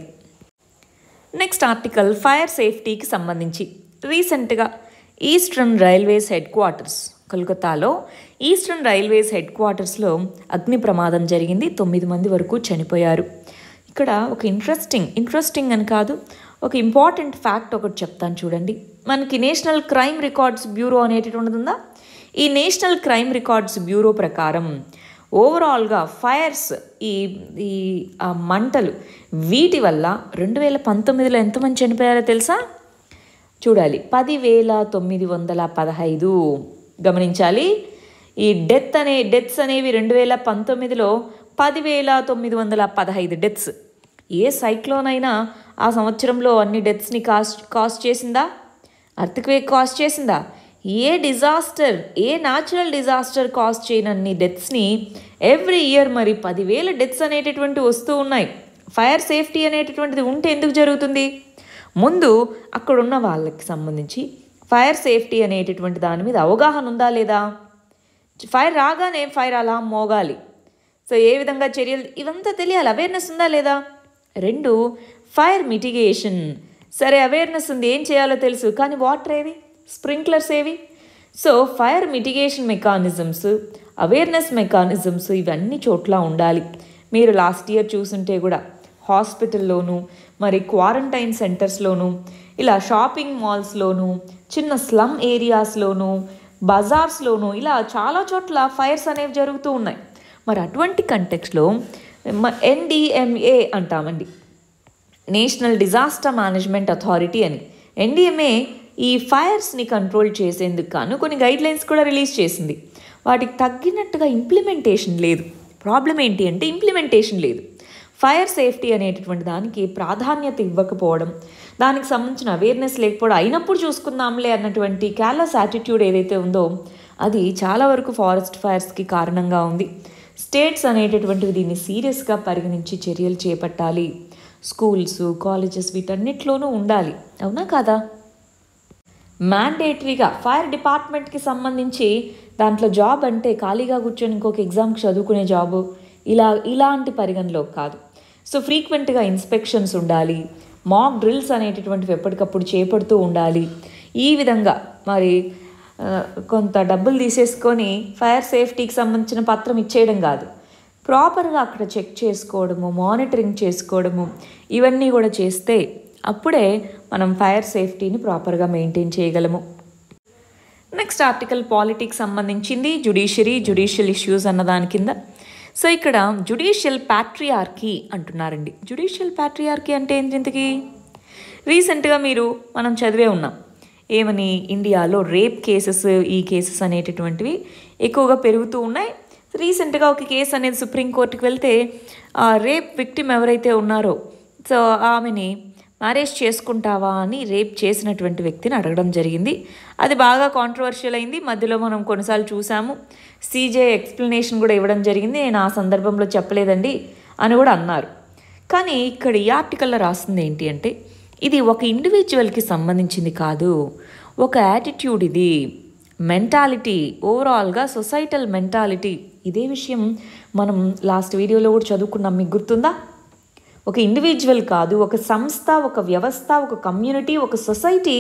నెక్స్ట్ ఆర్టికల్ ఫైర్ సేఫ్టీకి సంబంధించి రీసెంట్గా ఈస్టర్న్ రైల్వేస్ హెడ్ క్వార్టర్స్ కలకత్తాలో ఈస్టర్న్ రైల్వేస్ హెడ్ క్వార్టర్స్లో అగ్ని ప్రమాదం జరిగింది తొమ్మిది మంది వరకు చనిపోయారు ఇక్కడ ఒక ఇంట్రెస్టింగ్ ఇంట్రెస్టింగ్ అని కాదు ఒక ఇంపార్టెంట్ ఫ్యాక్ట్ ఒకటి చెప్తాను చూడండి మనకి నేషనల్ క్రైమ్ రికార్డ్స్ బ్యూరో అనేటటువంటిది ఉండదుందా ఈ నేషనల్ క్రైమ్ రికార్డ్స్ బ్యూరో ప్రకారం ఓవరాల్గా ఫైర్స్ ఈ ఈ మంటలు వీటి వల్ల రెండు వేల పంతొమ్మిదిలో ఎంతమంది చనిపోయారో తెలుసా చూడాలి పదివేల తొమ్మిది వందల పదహైదు గమనించాలి ఈ డెత్ అనే డెత్స్ అనేవి రెండు వేల పంతొమ్మిదిలో పదివేల తొమ్మిది వందల పదహైదు డెత్స్ ఏ సైక్లోన్ అయినా ఆ సంవత్సరంలో అన్ని డెత్స్ని కాస్ట్ కాస్ట్ చేసిందా అర్థక్వేక్ కాస్ట్ చేసిందా ఏ డిజాస్టర్ ఏ న్యాచురల్ డిజాస్టర్ కాస్ట్ చేయనన్ని డెత్స్ని ఎవ్రీ ఇయర్ మరి పదివేల డెత్స్ అనేటటువంటి వస్తూ ఉన్నాయి ఫైర్ సేఫ్టీ అనేటటువంటిది ఉంటే ఎందుకు జరుగుతుంది ముందు అక్కడున్న వాళ్ళకి సంబంధించి ఫైర్ సేఫ్టీ అనేటటువంటి దాని మీద అవగాహన ఉందా లేదా ఫైర్ రాగానే ఫైర్ అలా మోగాలి సో ఏ విధంగా చర్యలు ఇవంతా తెలియాలి అవేర్నెస్ ఉందా లేదా రెండు ఫైర్ మిటిగేషన్ సరే అవేర్నెస్ ఉంది ఏం చేయాలో తెలుసు కానీ వాటర్ ఏవి స్ప్రింక్లర్స్ ఏవి so fire mitigation mechanisms awareness mechanisms ఇవన్నీ చోట్ల ఉండాలి మీరు లాస్ట్ ఇయర్ చూసుంటే కూడా హాస్పిటల్లోనూ మరి క్వారంటైన్ సెంటర్స్లోనూ ఇలా షాపింగ్ మాల్స్లోనూ చిన్న స్లమ్ ఏరియాస్లోనూ బజార్స్లోనూ ఇలా చాలా చోట్ల ఫైర్స్ అనేవి జరుగుతూ ఉన్నాయి మరి అటువంటి కంటెక్స్లో ఎన్డిఎంఏ అంటామండి నేషనల్ డిజాస్టర్ మేనేజ్మెంట్ అథారిటీ అని ఎన్డిఎంఏ ఈ ఫైర్స్ని కంట్రోల్ చేసేందుకు కాను కొన్ని గైడ్లైన్స్ కూడా రిలీజ్ చేసింది వాటికి తగ్గినట్టుగా ఇంప్లిమెంటేషన్ లేదు ప్రాబ్లం ఏంటి అంటే ఇంప్లిమెంటేషన్ లేదు ఫైర్ సేఫ్టీ అనేటటువంటి దానికి ప్రాధాన్యత ఇవ్వకపోవడం దానికి సంబంధించిన అవేర్నెస్ లేకపోవడం అయినప్పుడు చూసుకుందాంలే అన్నటువంటి క్యాలస్ యాటిట్యూడ్ ఏదైతే ఉందో అది చాలా వరకు ఫారెస్ట్ ఫైర్స్కి కారణంగా ఉంది స్టేట్స్ అనేటటువంటివి దీన్ని సీరియస్గా పరిగణించి చర్యలు చేపట్టాలి స్కూల్స్ కాలేజెస్ వీటన్నిటిలోనూ ఉండాలి అవునా కాదా మ్యాండేటరీగా ఫైర్ డిపార్ట్మెంట్కి సంబంధించి దాంట్లో జాబ్ అంటే ఖాళీగా కూర్చొని ఇంకొక ఎగ్జామ్కి చదువుకునే జాబు ఇలా ఇలాంటి పరిగణలో కాదు సో ఫ్రీక్వెంట్గా ఇన్స్పెక్షన్స్ ఉండాలి మాక్ డ్రిల్స్ అనేటటువంటివి ఎప్పటికప్పుడు చేపడుతూ ఉండాలి ఈ విధంగా మరి కొంత డబ్బులు తీసేసుకొని ఫైర్ సేఫ్టీకి సంబంధించిన పత్రం ఇచ్చేయడం కాదు ప్రాపర్గా అక్కడ చెక్ చేసుకోవడము మానిటరింగ్ చేసుకోవడము ఇవన్నీ కూడా చేస్తే అప్పుడే మనం ఫైర్ సేఫ్టీని ప్రాపర్గా మెయింటైన్ చేయగలము నెక్స్ట్ ఆర్టికల్ పాలిటిక్స్ సంబంధించింది జుడిషియరీ జుడిషియల్ ఇష్యూస్ అన్న దాని కింద సో ఇక్కడ జుడిషియల్ ప్యాట్రియార్కీ అంటున్నారండి జుడిషియల్ ప్యాట్రియార్కీ అంటే ఏంటి ఇంతకీ రీసెంట్గా మీరు మనం చదివే ఉన్నాం ఏమని ఇండియాలో రేప్ కేసెస్ ఈ కేసెస్ అనేటటువంటివి ఎక్కువగా పెరుగుతూ ఉన్నాయి రీసెంట్గా ఒక కేసు అనేది సుప్రీంకోర్టుకి వెళ్తే రేప్ విక్టిమ్ ఎవరైతే ఉన్నారో సో ఆమెని మ్యారేజ్ చేసుకుంటావా అని రేప్ చేసినటువంటి వ్యక్తిని అడగడం జరిగింది అది బాగా కాంట్రవర్షియల్ అయింది మధ్యలో మనం కొన్నిసార్లు చూసాము సీజే ఎక్స్ప్లెనేషన్ కూడా ఇవ్వడం జరిగింది నేను ఆ సందర్భంలో చెప్పలేదండి అని కూడా అన్నారు కానీ ఇక్కడ ఈ ఆర్టికల్లో రాస్తుంది ఏంటి అంటే ఇది ఒక ఇండివిజువల్కి సంబంధించింది కాదు ఒక యాటిట్యూడ్ ఇది మెంటాలిటీ ఓవరాల్గా సొసైటల్ మెంటాలిటీ ఇదే విషయం మనం లాస్ట్ వీడియోలో కూడా చదువుకున్నాం మీకు గుర్తుందా ఒక ఇండివిజువల్ కాదు ఒక సంస్థ ఒక వ్యవస్థ ఒక కమ్యూనిటీ ఒక సొసైటీ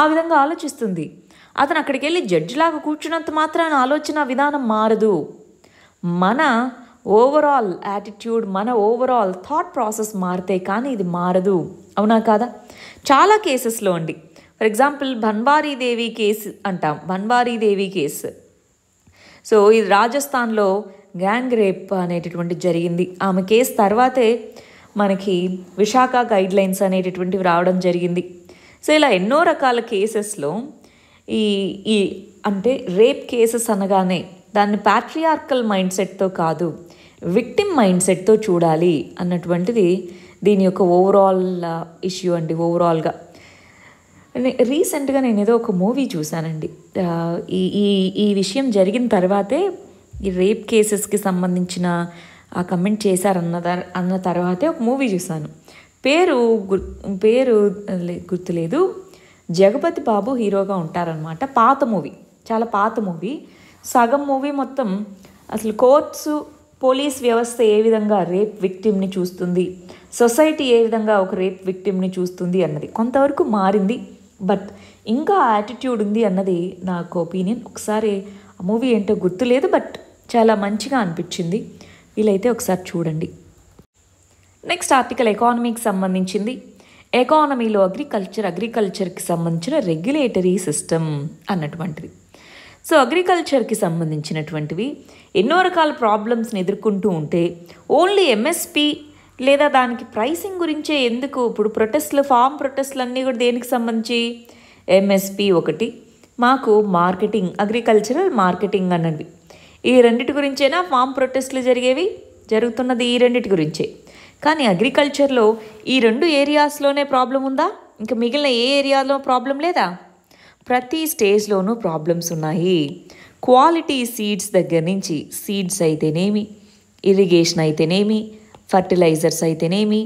ఆ విధంగా ఆలోచిస్తుంది అతను అక్కడికి వెళ్ళి జడ్జిలాగా కూర్చున్నంత మాత్రాన ఆలోచన విధానం మారదు మన ఓవరాల్ యాటిట్యూడ్ మన ఓవరాల్ థాట్ ప్రాసెస్ మారితే కానీ ఇది మారదు అవునా కాదా చాలా కేసెస్లో అండి ఫర్ ఎగ్జాంపుల్ భన్వారీదేవి కేసు అంటాం భన్వారీదేవి కేసు సో ఇది రాజస్థాన్లో గ్యాంగ్ రేప్ అనేటటువంటి జరిగింది ఆమె కేసు తర్వాతే మనకి విశాఖ గైడ్ లైన్స్ అనేటటువంటివి రావడం జరిగింది సో ఇలా ఎన్నో రకాల కేసెస్లో ఈ ఈ అంటే రేప్ కేసెస్ అనగానే దాన్ని ప్యాట్రియార్కల్ మైండ్ సెట్తో కాదు విక్టిమ్ మైండ్ సెట్తో చూడాలి అన్నటువంటిది దీని యొక్క ఓవరాల్ ఇష్యూ అండి ఓవరాల్గా రీసెంట్గా నేను ఏదో ఒక మూవీ చూశానండి ఈ ఈ ఈ విషయం జరిగిన తర్వాతే ఈ రేప్ కేసెస్కి సంబంధించిన ఆ కమెంట్ చేశారన్న అన్న తర్వాతే ఒక మూవీ చూశాను పేరు పేరు గుర్తులేదు జగపతి బాబు హీరోగా ఉంటారనమాట పాత మూవీ చాలా పాత మూవీ సగం మూవీ మొత్తం అసలు కోర్ట్స్ పోలీస్ వ్యవస్థ ఏ విధంగా రేప్ విక్టిమ్ని చూస్తుంది సొసైటీ ఏ విధంగా ఒక రేప్ విక్టిమ్ని చూస్తుంది అన్నది కొంతవరకు మారింది బట్ ఇంకా యాటిట్యూడ్ ఉంది అన్నది నాకు ఒపీనియన్ ఒకసారి ఆ మూవీ ఏంటో గుర్తులేదు బట్ చాలా మంచిగా అనిపించింది వీలైతే ఒకసారి చూడండి నెక్స్ట్ ఆర్టికల్ ఎకానమీకి సంబంధించింది ఎకానమీలో అగ్రికల్చర్ అగ్రికల్చర్కి సంబంధించిన రెగ్యులేటరీ సిస్టమ్ అన్నటువంటిది సో అగ్రికల్చర్కి సంబంధించినటువంటివి ఎన్నో రకాల ప్రాబ్లమ్స్ని ఎదుర్కొంటూ ఉంటే ఓన్లీ ఎంఎస్పి లేదా దానికి ప్రైసింగ్ గురించే ఎందుకు ఇప్పుడు ప్రొటెస్ట్లు ఫామ్ ప్రొటెస్ట్లు అన్నీ కూడా దేనికి సంబంధించి ఎంఎస్పి ఒకటి మాకు మార్కెటింగ్ అగ్రికల్చరల్ మార్కెటింగ్ అన్నది ఈ రెండిటి గురించేనా ఫామ్ ప్రొటెస్ట్లు జరిగేవి జరుగుతున్నది ఈ రెండిటి గురించే కానీ అగ్రికల్చర్లో ఈ రెండు ఏరియాస్లోనే ప్రాబ్లం ఉందా ఇంకా మిగిలిన ఏ ఏరియాలో ప్రాబ్లం లేదా ప్రతి స్టేజ్లోనూ ప్రాబ్లమ్స్ ఉన్నాయి క్వాలిటీ సీడ్స్ దగ్గర నుంచి సీడ్స్ అయితేనేమి ఇరిగేషన్ అయితేనేమి ఫర్టిలైజర్స్ అయితేనేమి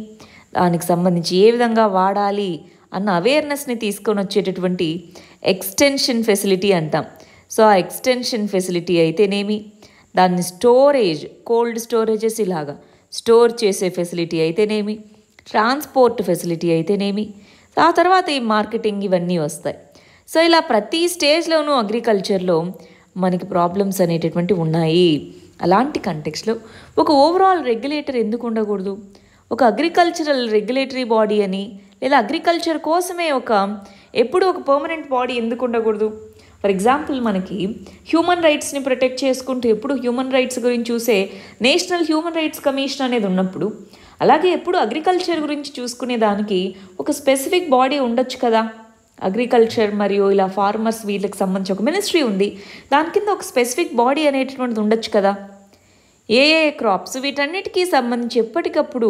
దానికి సంబంధించి ఏ విధంగా వాడాలి అన్న అవేర్నెస్ని తీసుకొని వచ్చేటటువంటి ఎక్స్టెన్షన్ ఫెసిలిటీ అంటాం సో ఆ ఎక్స్టెన్షన్ ఫెసిలిటీ అయితేనేమి దాన్ని స్టోరేజ్ కోల్డ్ స్టోరేజెస్ ఇలాగా స్టోర్ చేసే ఫెసిలిటీ అయితేనేమి ట్రాన్స్పోర్ట్ ఫెసిలిటీ అయితేనేమి ఆ తర్వాత ఈ మార్కెటింగ్ ఇవన్నీ వస్తాయి సో ఇలా ప్రతి స్టేజ్లోనూ అగ్రికల్చర్లో మనకి ప్రాబ్లమ్స్ అనేటటువంటి ఉన్నాయి అలాంటి కంటెక్స్లో ఒక ఓవరాల్ రెగ్యులేటర్ ఎందుకు ఉండకూడదు ఒక అగ్రికల్చరల్ రెగ్యులేటరీ బాడీ అని లేదా అగ్రికల్చర్ కోసమే ఒక ఎప్పుడు ఒక పర్మనెంట్ బాడీ ఎందుకు ఉండకూడదు ఫర్ ఎగ్జాంపుల్ మనకి హ్యూమన్ రైట్స్ని ప్రొటెక్ట్ చేసుకుంటూ ఎప్పుడు హ్యూమన్ రైట్స్ గురించి చూసే నేషనల్ హ్యూమన్ రైట్స్ కమిషన్ అనేది ఉన్నప్పుడు అలాగే ఎప్పుడు అగ్రికల్చర్ గురించి చూసుకునే దానికి ఒక స్పెసిఫిక్ బాడీ ఉండొచ్చు కదా అగ్రికల్చర్ మరియు ఇలా ఫార్మర్స్ వీళ్ళకి సంబంధించి ఒక మినిస్ట్రీ ఉంది దాని కింద ఒక స్పెసిఫిక్ బాడీ అనేటటువంటిది ఉండొచ్చు కదా ఏ ఏ క్రాప్స్ వీటన్నిటికీ సంబంధించి ఎప్పటికప్పుడు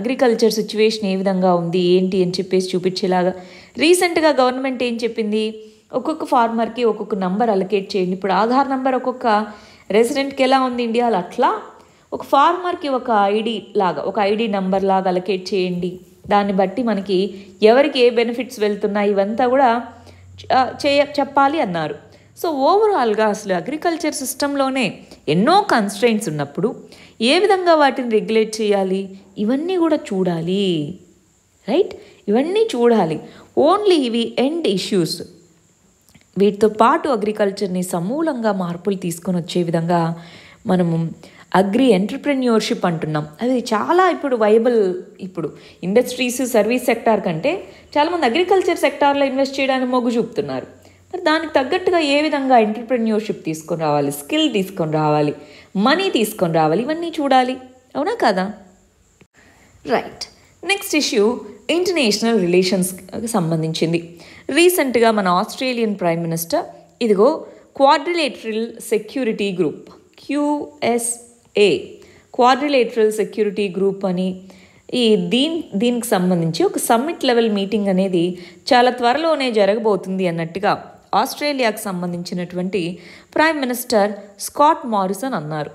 అగ్రికల్చర్ సిచ్యువేషన్ ఏ విధంగా ఉంది ఏంటి అని చెప్పేసి చూపించేలాగా రీసెంట్గా గవర్నమెంట్ ఏం చెప్పింది ఒక్కొక్క ఫార్మర్కి ఒక్కొక్క నంబర్ అలకేట్ చేయండి ఇప్పుడు ఆధార్ నెంబర్ ఒక్కొక్క రెసిడెంట్కి ఎలా ఉంది ఇండియాలో అట్లా ఒక ఫార్మర్కి ఒక ఐడి లాగా ఒక ఐడి నంబర్ లాగా అలకేట్ చేయండి దాన్ని బట్టి మనకి ఎవరికి ఏ బెనిఫిట్స్ వెళ్తున్నాయి ఇవంతా కూడా చేయ చెప్పాలి అన్నారు సో ఓవరాల్గా అసలు అగ్రికల్చర్ సిస్టంలోనే ఎన్నో కన్స్ట్రైంట్స్ ఉన్నప్పుడు ఏ విధంగా వాటిని రెగ్యులేట్ చేయాలి ఇవన్నీ కూడా చూడాలి రైట్ ఇవన్నీ చూడాలి ఓన్లీ ఇవి ఎండ్ ఇష్యూస్ వీటితో పాటు అగ్రికల్చర్ని సమూలంగా మార్పులు తీసుకొని వచ్చే విధంగా మనము అగ్రి ఎంటర్ప్రెన్యూర్షిప్ అంటున్నాం అది చాలా ఇప్పుడు వైబుల్ ఇప్పుడు ఇండస్ట్రీస్ సర్వీస్ సెక్టార్ కంటే చాలామంది అగ్రికల్చర్ సెక్టార్లో ఇన్వెస్ట్ చేయడానికి మొగ్గు చూపుతున్నారు మరి దానికి తగ్గట్టుగా ఏ విధంగా ఎంటర్ప్రెన్యూర్షిప్ తీసుకొని రావాలి స్కిల్ తీసుకొని రావాలి మనీ తీసుకొని రావాలి ఇవన్నీ చూడాలి అవునా కదా రైట్ నెక్స్ట్ ఇష్యూ ఇంటర్నేషనల్ రిలేషన్స్కి సంబంధించింది రీసెంట్గా మన ఆస్ట్రేలియన్ ప్రైమ్ మినిస్టర్ ఇదిగో quadrilateral security group QSA quadrilateral security group అని ఈ దీన్ దీనికి సంబంధించి ఒక సమ్మిట్ లెవెల్ మీటింగ్ అనేది చాలా త్వరలోనే జరగబోతుంది అన్నట్టుగా ఆస్ట్రేలియాకు సంబంధించినటువంటి ప్రైమ్ మినిస్టర్ స్కాట్ మారిసన్ అన్నారు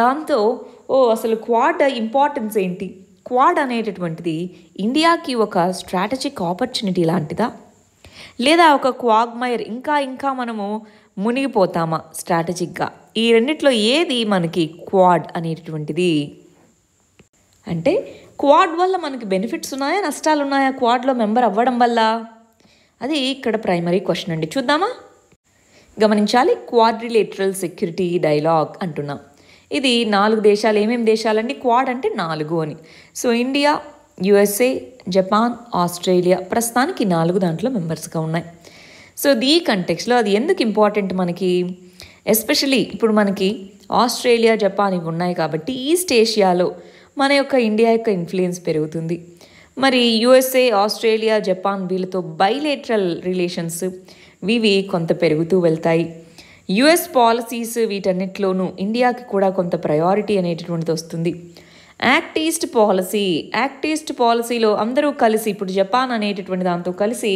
దాంతో ఓ అసలు క్వాడ్ ఇంపార్టెన్స్ ఏంటి క్వాడ్ అనేటటువంటిది ఇండియాకి ఒక స్ట్రాటజిక్ ఆపర్చునిటీ లాంటిదా లేదా ఒక క్వాగ్మైర్ ఇంకా ఇంకా మనము మునిగిపోతామా స్ట్రాటజిక్గా ఈ రెండిట్లో ఏది మనకి క్వాడ్ అనేటటువంటిది అంటే క్వాడ్ వల్ల మనకి బెనిఫిట్స్ ఉన్నాయా నష్టాలు ఉన్నాయా క్వాడ్లో మెంబర్ అవ్వడం వల్ల అది ఇక్కడ ప్రైమరీ క్వశ్చన్ అండి చూద్దామా గమనించాలి క్వాడ్రిలేటరల్ సెక్యూరిటీ డైలాగ్ అంటున్నాం ఇది నాలుగు దేశాలు ఏమేమి దేశాలండి క్వాడ్ అంటే నాలుగు అని so India USA Japan Australia ప్రస్తుతానికి నాలుగు దాంట్లో మెంబర్స్గా ఉన్నాయి సో దీ కంటెక్స్లో అది ఎందుకు ఇంపార్టెంట్ మనకి ఎస్పెషలీ ఇప్పుడు మనకి ఆస్ట్రేలియా జపాన్ ఇవి ఉన్నాయి కాబట్టి ఈస్ట్ ఏషియాలో మన యొక్క ఇండియా యొక్క ఇన్ఫ్లుయెన్స్ పెరుగుతుంది మరి యుఎస్ఏ ఆస్ట్రేలియా జపాన్ వీళ్ళతో బైలేటరల్ రిలేషన్స్ ఇవి కొంత పెరుగుతూ వెళ్తాయి యుఎస్ పాలసీస్ వీటన్నిటిలోనూ ఇండియాకి కూడా కొంత ప్రయారిటీ అనేటటువంటిది వస్తుంది act east policy act east పాలసీలో అందరూ కలిసి ఇప్పుడు జపాన్ అనేటటువంటి దాంతో కలిసి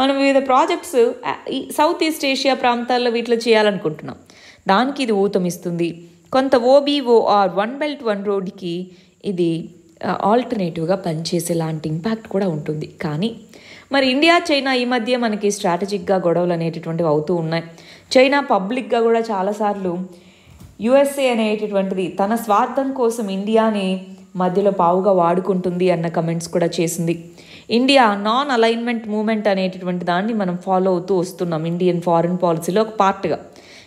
మనం వివిధ ప్రాజెక్ట్స్ సౌత్ ఈస్ట్ ఏషియా ప్రాంతాల్లో వీటిలో చేయాలనుకుంటున్నాం దానికి ఇది ఊతమిస్తుంది కొంత ఓబిఓఆర్ వన్ బెల్ట్ వన్ రోడ్కి ఇది ఆల్టర్నేటివ్గా పనిచేసే లాంటి ఇంపాక్ట్ కూడా ఉంటుంది కానీ మరి ఇండియా చైనా ఈ మధ్య మనకి స్ట్రాటజిక్గా గొడవలు అనేటటువంటివి అవుతూ ఉన్నాయి చైనా పబ్లిక్గా కూడా చాలాసార్లు యుఎస్ఏ అనేటటువంటిది తన స్వార్థం కోసం ఇండియాని మధ్యలో పావుగా వాడుకుంటుంది అన్న కమెంట్స్ కూడా చేసింది ఇండియా నాన్ అలైన్మెంట్ మూమెంట్ అనేటటువంటి దాన్ని మనం ఫాలో అవుతూ వస్తున్నాం ఇండియన్ ఫారిన్ పాలసీలో ఒక పార్ట్గా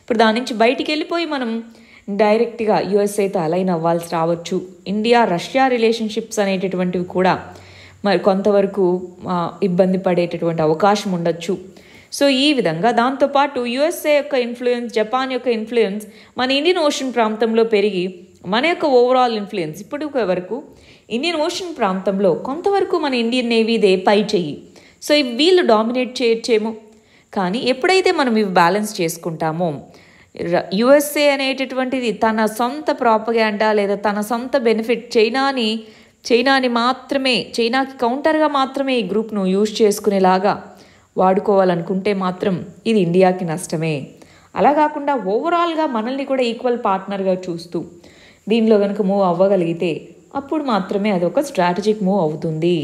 ఇప్పుడు దాని నుంచి బయటికి వెళ్ళిపోయి మనం డైరెక్ట్గా యుఎస్ఏతో అలైన్ అవ్వాల్సి రావచ్చు ఇండియా రష్యా రిలేషన్షిప్స్ అనేటటువంటివి కూడా మరి కొంతవరకు ఇబ్బంది పడేటటువంటి అవకాశం ఉండొచ్చు సో ఈ విధంగా దాంతోపాటు యుఎస్ఏ యొక్క ఇన్ఫ్లుయెన్స్ జపాన్ యొక్క ఇన్ఫ్లుయెన్స్ మన ఇండియన్ ఓషన్ ప్రాంతంలో పెరిగి మన యొక్క ఓవరాల్ ఇన్ఫ్లుయెన్స్ ఇప్పుడు వరకు ఇండియన్ ఓషన్ ప్రాంతంలో కొంతవరకు మన ఇండియన్ నేవీ పై చెయ్యి సో వీళ్ళు డామినేట్ చేయొచ్చేమో కానీ ఎప్పుడైతే మనం ఇవి బ్యాలెన్స్ చేసుకుంటామో యుఎస్ఏ అనేటటువంటిది తన సొంత ప్రాపగాండా లేదా తన సొంత బెనిఫిట్ చైనాని చైనాని మాత్రమే చైనాకి కౌంటర్గా మాత్రమే ఈ గ్రూప్ను యూజ్ చేసుకునేలాగా వాడుకోవాలనుకుంటే మాత్రం ఇది ఇండియాకి నష్టమే అలా కాకుండా ఓవరాల్గా మనల్ని కూడా ఈక్వల్ పార్ట్నర్గా చూస్తూ దీనిలో కనుక మూవ్ అవ్వగలిగితే అప్పుడు మాత్రమే అది ఒక స్ట్రాటజిక్ మూవ్ అవుతుంది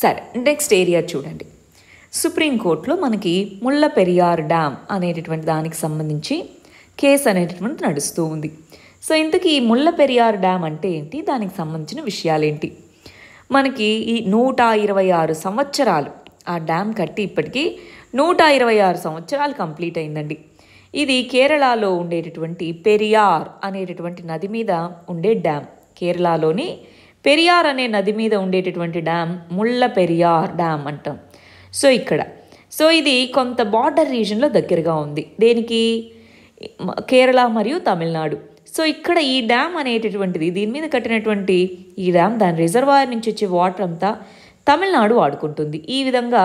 సరే నెక్స్ట్ ఏరియా చూడండి సుప్రీంకోర్టులో మనకి ముళ్ళ పెరియార్ డ్యామ్ అనేటటువంటి దానికి సంబంధించి కేసు అనేటటువంటి నడుస్తూ ఉంది సో ఇంతకీ ముళ్ళ పెరియార్ డ్యామ్ అంటే ఏంటి దానికి సంబంధించిన విషయాలేంటి మనకి ఈ నూట ఇరవై ఆరు సంవత్సరాలు ఆ డ్యామ్ కట్టి ఇప్పటికీ నూట ఇరవై ఆరు సంవత్సరాలు కంప్లీట్ అయిందండి ఇది కేరళలో ఉండేటటువంటి పెరియార్ అనేటటువంటి నది మీద ఉండే డ్యామ్ కేరళలోని పెరియార్ అనే నది మీద ఉండేటటువంటి డ్యామ్ ముళ్ళ పెరియార్ డ్యామ్ అంటాం సో ఇక్కడ సో ఇది కొంత బార్డర్ రీజన్లో దగ్గరగా ఉంది దేనికి కేరళ మరియు తమిళనాడు సో ఇక్కడ ఈ డ్యామ్ అనేటటువంటిది దీని మీద కట్టినటువంటి ఈ డ్యామ్ దాని రిజర్వాయర్ నుంచి వచ్చే వాటర్ అంతా తమిళనాడు వాడుకుంటుంది ఈ విధంగా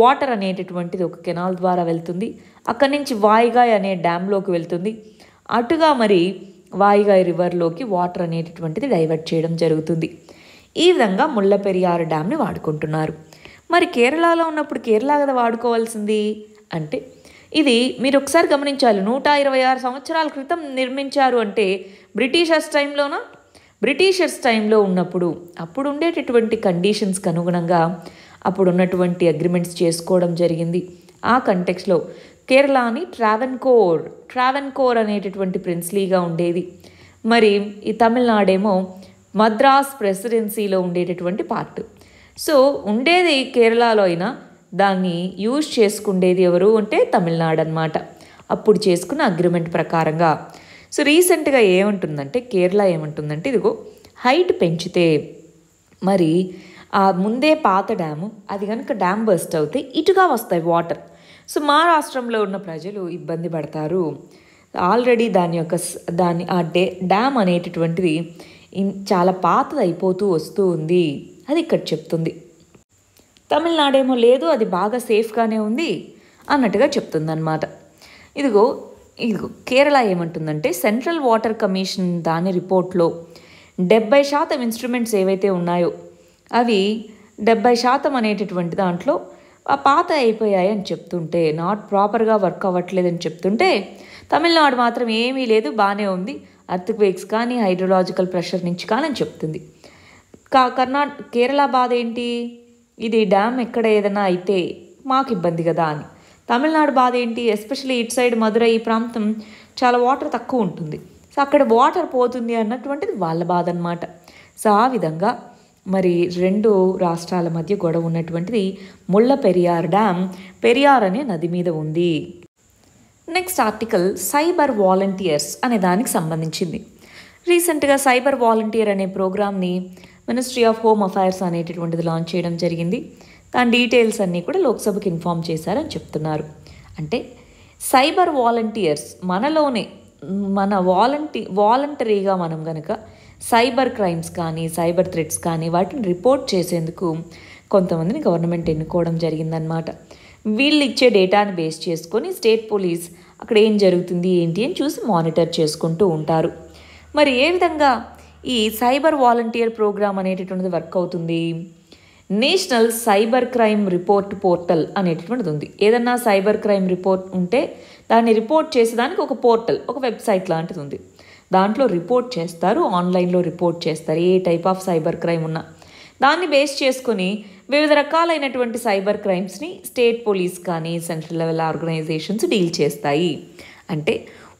వాటర్ అనేటటువంటిది ఒక కెనాల్ ద్వారా వెళ్తుంది అక్కడి నుంచి వాయిగాయ్ అనే డ్యాంలోకి వెళ్తుంది అటుగా మరి వాయిగాయ్ రివర్లోకి వాటర్ అనేటటువంటిది డైవర్ట్ చేయడం జరుగుతుంది ఈ విధంగా ముళ్ళ పెరియారు డ్యామ్ని వాడుకుంటున్నారు మరి కేరళలో ఉన్నప్పుడు కేరళ కదా వాడుకోవాల్సింది అంటే ఇది మీరు ఒకసారి గమనించాలి నూట ఇరవై ఆరు సంవత్సరాల క్రితం నిర్మించారు అంటే బ్రిటిషర్స్ టైంలోనా బ్రిటిషర్స్ టైంలో ఉన్నప్పుడు అప్పుడు ఉండేటటువంటి కండిషన్స్కి అనుగుణంగా అప్పుడు ఉన్నటువంటి అగ్రిమెంట్స్ చేసుకోవడం జరిగింది ఆ కంటెక్స్లో కేరళని ట్రావెన్కోర్ ట్రావెన్కోర్ అనేటటువంటి ప్రిన్స్లీగా ఉండేది మరి ఈ తమిళనాడేమో మద్రాస్ ప్రెసిడెన్సీలో ఉండేటటువంటి పార్ట్ సో ఉండేది కేరళలో అయినా దాన్ని యూజ్ చేసుకుండేది ఎవరు అంటే తమిళనాడు అనమాట అప్పుడు చేసుకున్న అగ్రిమెంట్ ప్రకారంగా సో రీసెంట్గా ఏముంటుందంటే కేరళ ఏముంటుందంటే ఇదిగో హైట్ పెంచితే మరి ఆ ముందే పాత డ్యాము అది కనుక డ్యామ్ బస్ట్ అవుతే ఇటుగా వస్తాయి వాటర్ సో మా రాష్ట్రంలో ఉన్న ప్రజలు ఇబ్బంది పడతారు ఆల్రెడీ దాని యొక్క దాని ఆ డే డ్యామ్ అనేటటువంటిది చాలా పాతది అయిపోతూ వస్తూ ఉంది అది ఇక్కడ చెప్తుంది తమిళనాడేమో లేదు అది బాగా సేఫ్గానే ఉంది అన్నట్టుగా చెప్తుంది అనమాట ఇదిగో ఇది కేరళ ఏమంటుందంటే సెంట్రల్ వాటర్ కమిషన్ దాని రిపోర్ట్లో డెబ్బై శాతం ఇన్స్ట్రుమెంట్స్ ఏవైతే ఉన్నాయో అవి డెబ్బై శాతం అనేటటువంటి దాంట్లో ఆ పాత అయిపోయాయి అని చెప్తుంటే నాట్ ప్రాపర్గా వర్క్ అవ్వట్లేదని చెప్తుంటే తమిళనాడు మాత్రం ఏమీ లేదు బాగానే ఉంది అర్త్క్వేక్స్ కానీ హైడ్రోలాజికల్ ప్రెషర్ నుంచి కానీ అని చెప్తుంది కా కర్ణా కేరళ బాధ ఏంటి ఇది డ్యామ్ ఎక్కడ ఏదైనా అయితే మాకు ఇబ్బంది కదా అని తమిళనాడు బాధ ఏంటి ఎస్పెషలీ ఇటు సైడ్ మధురై ఈ ప్రాంతం చాలా వాటర్ తక్కువ ఉంటుంది సో అక్కడ వాటర్ పోతుంది అన్నటువంటిది వాళ్ళ బాధ అనమాట సో ఆ విధంగా మరి రెండు రాష్ట్రాల మధ్య గొడవ ఉన్నటువంటిది ముళ్ళ పెరియార్ డ్యామ్ పెరియార్ అనే నది మీద ఉంది నెక్స్ట్ ఆర్టికల్ సైబర్ వాలంటీర్స్ అనే దానికి సంబంధించింది రీసెంట్గా సైబర్ వాలంటీర్ అనే ప్రోగ్రామ్ని మినిస్ట్రీ ఆఫ్ హోమ్ అఫైర్స్ అనేటటువంటిది లాంచ్ చేయడం జరిగింది దాని డీటెయిల్స్ అన్నీ కూడా లోక్సభకు ఇన్ఫామ్ చేశారని చెప్తున్నారు అంటే సైబర్ వాలంటీర్స్ మనలోనే మన వాలంటీ వాలంటరీగా మనం కనుక సైబర్ క్రైమ్స్ కానీ సైబర్ థ్రెట్స్ కానీ వాటిని రిపోర్ట్ చేసేందుకు కొంతమందిని గవర్నమెంట్ ఎన్నుకోవడం జరిగిందనమాట వీళ్ళు ఇచ్చే డేటాను బేస్ చేసుకొని స్టేట్ పోలీస్ అక్కడ ఏం జరుగుతుంది ఏంటి అని చూసి మానిటర్ చేసుకుంటూ ఉంటారు మరి ఏ విధంగా ఈ సైబర్ వాలంటీర్ ప్రోగ్రామ్ అనేటటువంటిది వర్క్ అవుతుంది national cyber crime report portal అనేటటువంటిది ఉంది ఏదన్నా సైబర్ క్రైమ్ రిపోర్ట్ ఉంటే దాన్ని రిపోర్ట్ చేసేదానికి ఒక పోర్టల్ ఒక వెబ్సైట్ లాంటిది ఉంది దాంట్లో రిపోర్ట్ చేస్తారు ఆన్లైన్లో రిపోర్ట్ చేస్తారు ఏ టైప్ ఆఫ్ సైబర్ క్రైమ్ ఉన్నా దాన్ని బేస్ చేసుకొని వివిధ రకాలైనటువంటి సైబర్ క్రైమ్స్ని స్టేట్ పోలీస్ కానీ సెంట్రల్ లెవెల్ ఆర్గనైజేషన్స్ డీల్ చేస్తాయి అంటే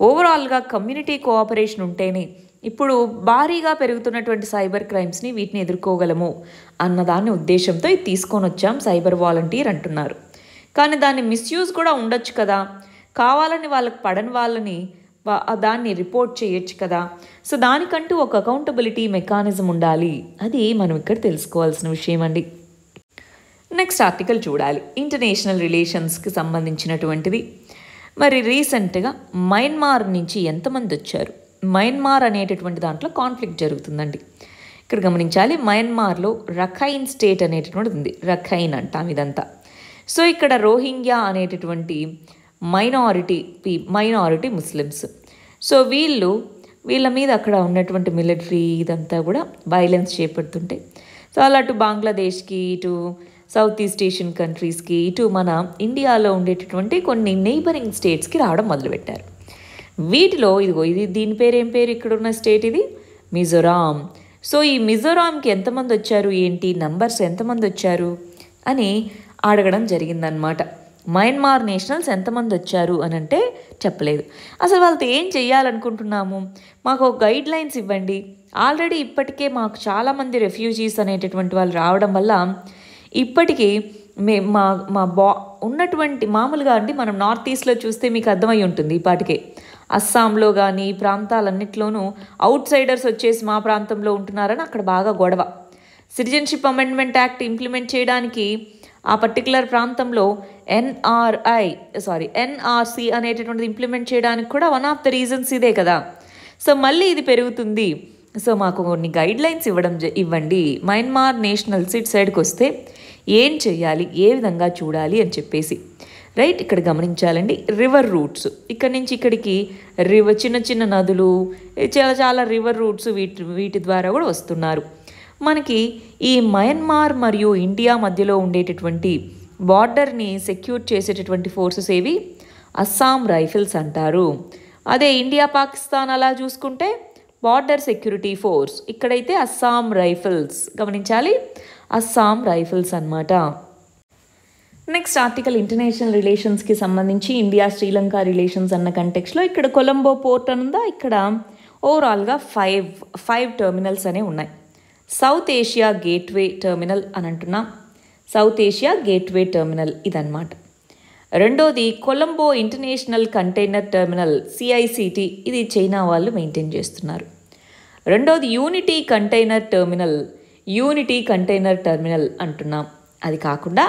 ఓవరాల్గా కమ్యూనిటీ కోఆపరేషన్ ఉంటేనే ఇప్పుడు భారీగా పెరుగుతున్నటువంటి సైబర్ క్రైమ్స్ని వీటిని ఎదుర్కోగలము అన్నదాని ఉద్దేశంతో ఇది తీసుకొని వచ్చాం సైబర్ వాలంటీర్ అంటున్నారు కానీ దాన్ని మిస్యూజ్ కూడా ఉండొచ్చు కదా కావాలని వాళ్ళకి పడని వాళ్ళని దాన్ని రిపోర్ట్ చేయొచ్చు కదా సో దానికంటూ ఒక అకౌంటబిలిటీ మెకానిజం ఉండాలి అది మనం ఇక్కడ తెలుసుకోవాల్సిన విషయం అండి నెక్స్ట్ ఆర్టికల్ చూడాలి ఇంటర్నేషనల్ రిలేషన్స్కి సంబంధించినటువంటిది మరి రీసెంట్గా మయన్మార్ నుంచి ఎంతమంది వచ్చారు మయన్మార్ అనేటటువంటి దాంట్లో కాన్ఫ్లిక్ట్ జరుగుతుందండి ఇక్కడ గమనించాలి మయన్మార్లో రఖైన్ స్టేట్ అనేటటువంటిది ఉంది రఖైన్ అంటాం ఇదంతా సో ఇక్కడ రోహింగ్యా అనేటటువంటి మైనారిటీ పీ మైనారిటీ ముస్లిమ్స్ సో వీళ్ళు వీళ్ళ మీద అక్కడ ఉన్నటువంటి మిలిటరీ ఇదంతా కూడా వైలెన్స్ చేపడుతుంటే సో అలా అటు బంగ్లాదేశ్కి ఇటు సౌత్ ఈస్ట్ ఏషియన్ కంట్రీస్కి ఇటు మన ఇండియాలో ఉండేటటువంటి కొన్ని నైబరింగ్ స్టేట్స్కి రావడం మొదలుపెట్టారు వీటిలో ఇదిగో ఇది దీని పేరు ఏం పేరు ఇక్కడున్న స్టేట్ ఇది మిజోరాం సో ఈ మిజోరాంకి ఎంతమంది వచ్చారు ఏంటి నంబర్స్ ఎంతమంది వచ్చారు అని అడగడం జరిగిందనమాట మయన్మార్ నేషనల్స్ ఎంతమంది వచ్చారు అని అంటే చెప్పలేదు అసలు వాళ్ళతో ఏం చేయాలనుకుంటున్నాము మాకు ఒక గైడ్ లైన్స్ ఇవ్వండి ఆల్రెడీ ఇప్పటికే మాకు చాలామంది రెఫ్యూజీస్ అనేటటువంటి వాళ్ళు రావడం వల్ల ఇప్పటికీ మే మా మా బా ఉన్నటువంటి మామూలుగా అండి మనం నార్త్ ఈస్ట్లో చూస్తే మీకు అర్థమై ఉంటుంది ఇప్పటికే అస్సాంలో కానీ ఈ ప్రాంతాలన్నింటిలోనూ అవుట్ సైడర్స్ వచ్చేసి మా ప్రాంతంలో ఉంటున్నారని అక్కడ బాగా గొడవ సిటిజన్షిప్ అమెండ్మెంట్ యాక్ట్ ఇంప్లిమెంట్ చేయడానికి ఆ పర్టికులర్ ప్రాంతంలో ఎన్ఆర్ఐ సారీ ఎన్ఆర్సి అనేటటువంటిది ఇంప్లిమెంట్ చేయడానికి కూడా వన్ ఆఫ్ ద రీజన్స్ ఇదే కదా సో మళ్ళీ ఇది పెరుగుతుంది సో మాకు కొన్ని గైడ్ లైన్స్ ఇవ్వడం ఇవ్వండి మయన్మార్ నేషనల్ సిట్ సైడ్కి వస్తే ఏం చేయాలి ఏ విధంగా చూడాలి అని చెప్పేసి రైట్ ఇక్కడ గమనించాలండి రివర్ రూట్స్ ఇక్కడ నుంచి ఇక్కడికి రివర్ చిన్న చిన్న నదులు చాలా చాలా రివర్ రూట్స్ వీటి వీటి ద్వారా కూడా వస్తున్నారు మనకి ఈ మయన్మార్ మరియు ఇండియా మధ్యలో ఉండేటటువంటి బార్డర్ని సెక్యూర్ చేసేటటువంటి ఫోర్సెస్ ఏవి అస్సాం రైఫిల్స్ అంటారు అదే ఇండియా పాకిస్తాన్ అలా చూసుకుంటే బార్డర్ సెక్యూరిటీ ఫోర్స్ ఇక్కడైతే అస్సాం రైఫిల్స్ గమనించాలి అస్సాం రైఫిల్స్ అనమాట నెక్స్ట్ ఆర్టికల్ ఇంటర్నేషనల్ రిలేషన్స్కి సంబంధించి ఇండియా శ్రీలంక రిలేషన్స్ అన్న కంటెక్స్లో ఇక్కడ కొలంబో పోర్ట్ అనుందా ఇక్కడ ఓవరాల్గా ఫైవ్ ఫైవ్ టెర్మినల్స్ అనే ఉన్నాయి సౌత్ ఏషియా గేట్వే టెర్మినల్ అని అంటున్నా సౌత్ ఏషియా గేట్వే టెర్మినల్ ఇదన్నమాట రెండోది Colombo international container terminal CICT ఇది చైనా వాళ్ళు మెయింటైన్ చేస్తున్నారు రెండోది unity container terminal unity container terminal అంటున్నాం అది కాకుండా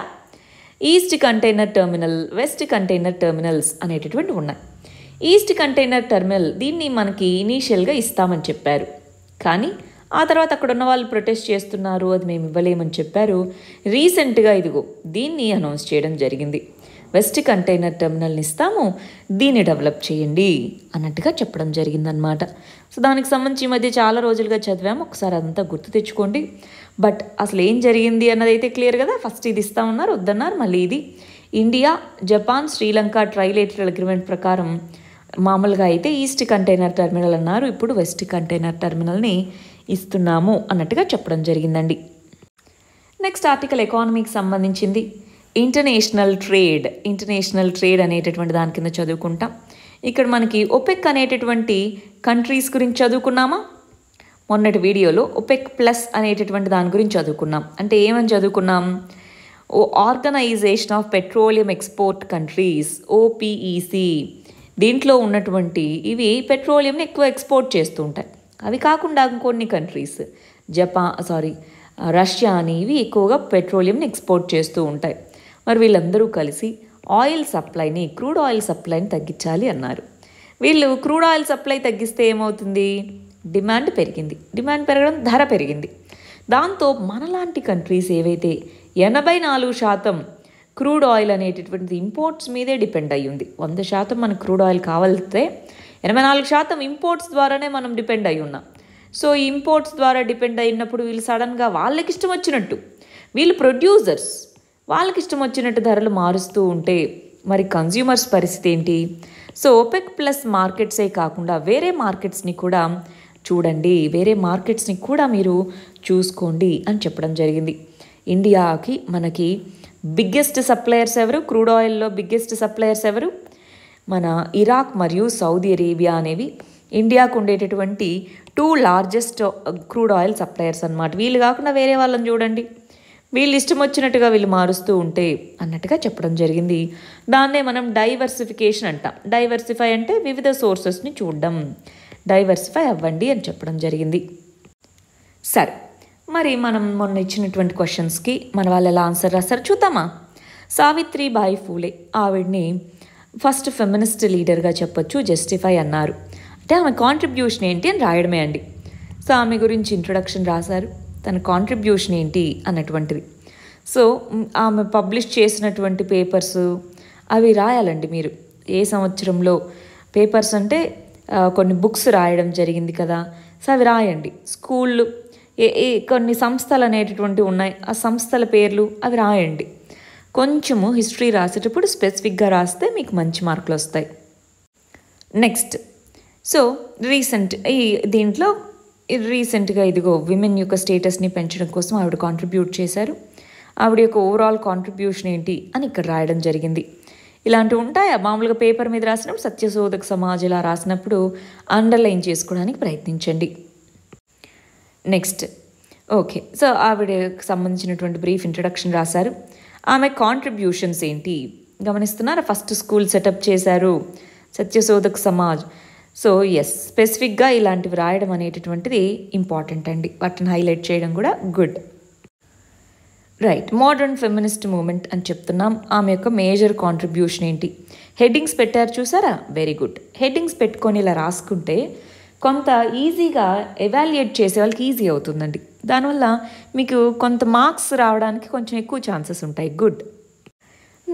east container terminal west container terminals అనేటటువంటి ఉన్నాయి ఈస్ట్ కంటైనర్ టెర్మినల్ దీన్ని మనకి ఇనీషియల్గా ఇస్తామని చెప్పారు కానీ ఆ తర్వాత అక్కడ ఉన్న వాళ్ళు ప్రొటెస్ట్ చేస్తున్నారు అది మేము ఇవ్వలేమని చెప్పారు రీసెంట్గా ఇదిగో దీన్ని అనౌన్స్ చేయడం జరిగింది వెస్ట్ కంటైనర్ టెర్మినల్ని ఇస్తాము దీన్ని డెవలప్ చేయండి అన్నట్టుగా చెప్పడం జరిగిందనమాట సో దానికి సంబంధించి ఈ మధ్య చాలా రోజులుగా చదివాము ఒకసారి అదంతా గుర్తు తెచ్చుకోండి బట్ అసలు ఏం జరిగింది అన్నది అయితే క్లియర్ కదా ఫస్ట్ ఇది ఇస్తా ఉన్నారు వద్దన్నారు మళ్ళీ ఇది India Japan Sri Lanka trilateral agreement ప్రకారం మామూలుగా అయితే ఈస్ట్ కంటైనర్ టెర్మినల్ అన్నారు ఇప్పుడు వెస్ట్ కంటైనర్ టెర్మినల్ని ఇస్తున్నాము అన్నట్టుగా చెప్పడం జరిగిందండి నెక్స్ట్ ఆర్టికల్ ఎకానమీకి సంబంధించింది ఇంటర్నేషనల్ ట్రేడ్ ఇంటర్నేషనల్ ట్రేడ్ అనేటటువంటి దాని కింద చదువుకుంటాం ఇక్కడ మనకి ఒపెక్ అనేటటువంటి కంట్రీస్ గురించి చదువుకున్నామా మొన్నటి వీడియోలో ఒపెక్ ప్లస్ అనేటటువంటి దాని గురించి చదువుకున్నాం అంటే ఏమని చదువుకున్నాం ఓ organisation of petroleum export countries OPEC దీంట్లో ఉన్నటువంటి ఇవి పెట్రోలియంని ఎక్కువ ఎక్స్పోర్ట్ చేస్తూ ఉంటాయి అవి కాకుండా కొన్ని కంట్రీస్ జపాన్ సారీ రష్యా అనేవి ఎక్కువగా పెట్రోలియంని ఎక్స్పోర్ట్ చేస్తూ ఉంటాయి మరి వీళ్ళందరూ కలిసి ఆయిల్ సప్లైని క్రూడ్ ఆయిల్ సప్లైని తగ్గించాలి అన్నారు వీళ్ళు క్రూడ్ ఆయిల్ సప్లై తగ్గిస్తే ఏమవుతుంది డిమాండ్ పెరిగింది డిమాండ్ పెరగడం ధర పెరిగింది దాంతో మనలాంటి కంట్రీస్ ఏవైతే ఎనభై నాలుగు శాతం క్రూడ్ ఆయిల్ అనేటటువంటిది ఇంపోర్ట్స్ మీదే డిపెండ్ అయ్యి ఉంది వంద శాతం మనకు క్రూడ్ ఆయిల్ కావాలితే ఎనభై నాలుగు శాతం ఇంపోర్ట్స్ ద్వారానే మనం డిపెండ్ అయి ఉన్నాం సో ఈ ఇంపోర్ట్స్ ద్వారా డిపెండ్ అయినప్పుడు వీళ్ళు సడన్గా వాళ్ళకి ఇష్టం వచ్చినట్టు వీళ్ళు ప్రొడ్యూసర్స్ వాళ్ళకి ఇష్టం వచ్చినట్టు ధరలు మారుస్తూ ఉంటే మరి కన్జ్యూమర్స్ పరిస్థితి ఏంటి సో ఓపెక్ ప్లస్ మార్కెట్సే కాకుండా వేరే మార్కెట్స్ని కూడా చూడండి వేరే మార్కెట్స్ని కూడా మీరు చూసుకోండి అని చెప్పడం జరిగింది ఇండియాకి మనకి బిగ్గెస్ట్ సప్లయర్స్ ఎవరు క్రూడ్ ఆయిల్లో బిగ్గెస్ట్ సప్లయర్స్ ఎవరు మన ఇరాక్ మరియు సౌదీ అరేబియా అనేవి ఇండియాకు ఉండేటటువంటి two largest crude oil suppliers అనమాట వీళ్ళు కాకుండా వేరే వాళ్ళని చూడండి వీళ్ళు ఇష్టం వచ్చినట్టుగా వీళ్ళు మారుస్తూ ఉంటే అన్నట్టుగా చెప్పడం జరిగింది దాన్నే మనం డైవర్సిఫికేషన్ అంటాం డైవర్సిఫై అంటే వివిధ సోర్సెస్ని చూడడం డైవర్సిఫై అవ్వండి అని చెప్పడం జరిగింది సరే మరి మనం మొన్న ఇచ్చినటువంటి క్వశ్చన్స్కి మన వాళ్ళు ఎలా ఆన్సర్ రాస్తారు చూద్దామా సావిత్రి బాయ్ ఫూలే ఆవిడ్ని ఫస్ట్ ఫెమినిస్ట్ లీడర్గా చెప్పొచ్చు జస్టిఫై అన్నారు అంటే ఆమె కాంట్రిబ్యూషన్ ఏంటి అని రాయడమే అండి సో ఆమె గురించి ఇంట్రొడక్షన్ రాశారు తన కాంట్రిబ్యూషన్ ఏంటి అన్నటువంటిది సో ఆమె పబ్లిష్ చేసినటువంటి పేపర్స్ అవి రాయాలండి మీరు ఏ సంవత్సరంలో పేపర్స్ అంటే కొన్ని బుక్స్ రాయడం జరిగింది కదా సో అవి రాయండి స్కూళ్ళు ఏ కొన్ని సంస్థలు అనేటటువంటి ఉన్నాయి ఆ సంస్థల పేర్లు అవి రాయండి కొంచెము హిస్టరీ రాసేటప్పుడు స్పెసిఫిక్గా రాస్తే మీకు మంచి మార్కులు వస్తాయి నెక్స్ట్ సో రీసెంట్ ఈ దీంట్లో రీసెంట్గా ఇదిగో విమెన్ యొక్క స్టేటస్ని పెంచడం కోసం ఆవిడ కాంట్రిబ్యూట్ చేశారు ఆవిడ యొక్క ఓవరాల్ కాంట్రిబ్యూషన్ ఏంటి అని ఇక్కడ రాయడం జరిగింది ఇలాంటివి ఉంటాయా మామూలుగా పేపర్ మీద రాసినప్పుడు సత్యశోధక సమాజ్ ఇలా రాసినప్పుడు అండర్లైన్ చేసుకోవడానికి ప్రయత్నించండి నెక్స్ట్ ఓకే సో ఆవిడకు సంబంధించినటువంటి బ్రీఫ్ ఇంట్రడక్షన్ రాశారు ఆమె కాంట్రిబ్యూషన్స్ ఏంటి గమనిస్తున్నారా ఫస్ట్ స్కూల్ సెటప్ చేశారు సత్యశోధక సమాజ్ సో ఎస్ స్పెసిఫిక్గా ఇలాంటివి రాయడం అనేటటువంటిది ఇంపార్టెంట్ అండి వాటిని హైలైట్ చేయడం కూడా good right modern feminist movement అని చెప్తున్నాం ఆమె యొక్క మేజర్ కాంట్రిబ్యూషన్ ఏంటి హెడ్డింగ్స్ పెట్టారు చూసారా వెరీ గుడ్ హెడ్డింగ్స్ పెట్టుకొని ఇలా రాసుకుంటే కొంత ఈజీగా ఎవాల్యుయేట్ చేసే వాళ్ళకి ఈజీ అవుతుందండి దానివల్ల మీకు కొంత మార్క్స్ రావడానికి కొంచెం ఎక్కువ ఛాన్సెస్ ఉంటాయి గుడ్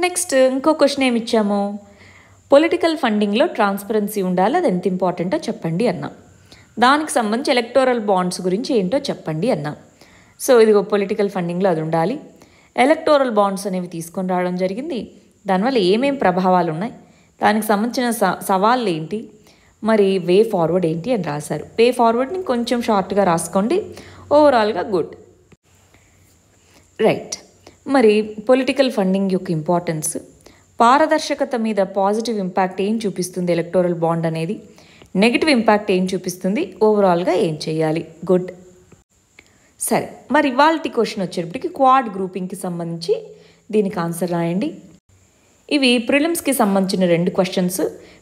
నెక్స్ట్ ఇంకో క్వశ్చన్ ఏమి ఇచ్చాము పొలిటికల్ ఫండింగ్లో ట్రాన్స్పరెన్సీ ఉండాలి అది ఎంత ఇంపార్టెంటో చెప్పండి అన్నా దానికి సంబంధించి ఎలక్టోరల్ బాండ్స్ గురించి ఏంటో చెప్పండి అన్నా సో ఇదిగో పొలిటికల్ ఫండింగ్లో అది ఉండాలి ఎలక్టోరల్ బాండ్స్ అనేవి తీసుకొని రావడం జరిగింది దానివల్ల ఏమేం ప్రభావాలు ఉన్నాయి దానికి సంబంధించిన స సవాళ్ళు ఏంటి మరి వే ఫార్వర్డ్ ఏంటి అని రాశారు వే ఫార్వర్డ్ని కొంచెం షార్ట్గా రాసుకోండి ఓవరాల్గా గుడ్ రైట్ మరి పొలిటికల్ ఫండింగ్ యొక్క ఇంపార్టెన్స్ పారదర్శకత మీద పాజిటివ్ ఇంపాక్ట్ ఏం చూపిస్తుంది ఎలక్టోరల్ బాండ్ అనేది నెగిటివ్ ఇంపాక్ట్ ఏం చూపిస్తుంది ఓవరాల్గా ఏం చేయాలి గుడ్ సరే మరి ఇవాళ క్వశ్చన్ వచ్చేటప్పటికి క్వాడ్ గ్రూపింగ్కి సంబంధించి దీనికి ఆన్సర్ రాయండి ఇవి ప్రిలిమ్స్కి సంబంధించిన రెండు క్వశ్చన్స్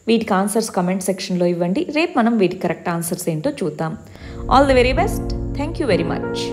వీటికి ఆన్సర్స్ కమెంట్ సెక్షన్లో ఇవ్వండి రేపు మనం వీటి కరెక్ట్ ఆన్సర్స్ ఏంటో చూద్దాం all the very best thank you very much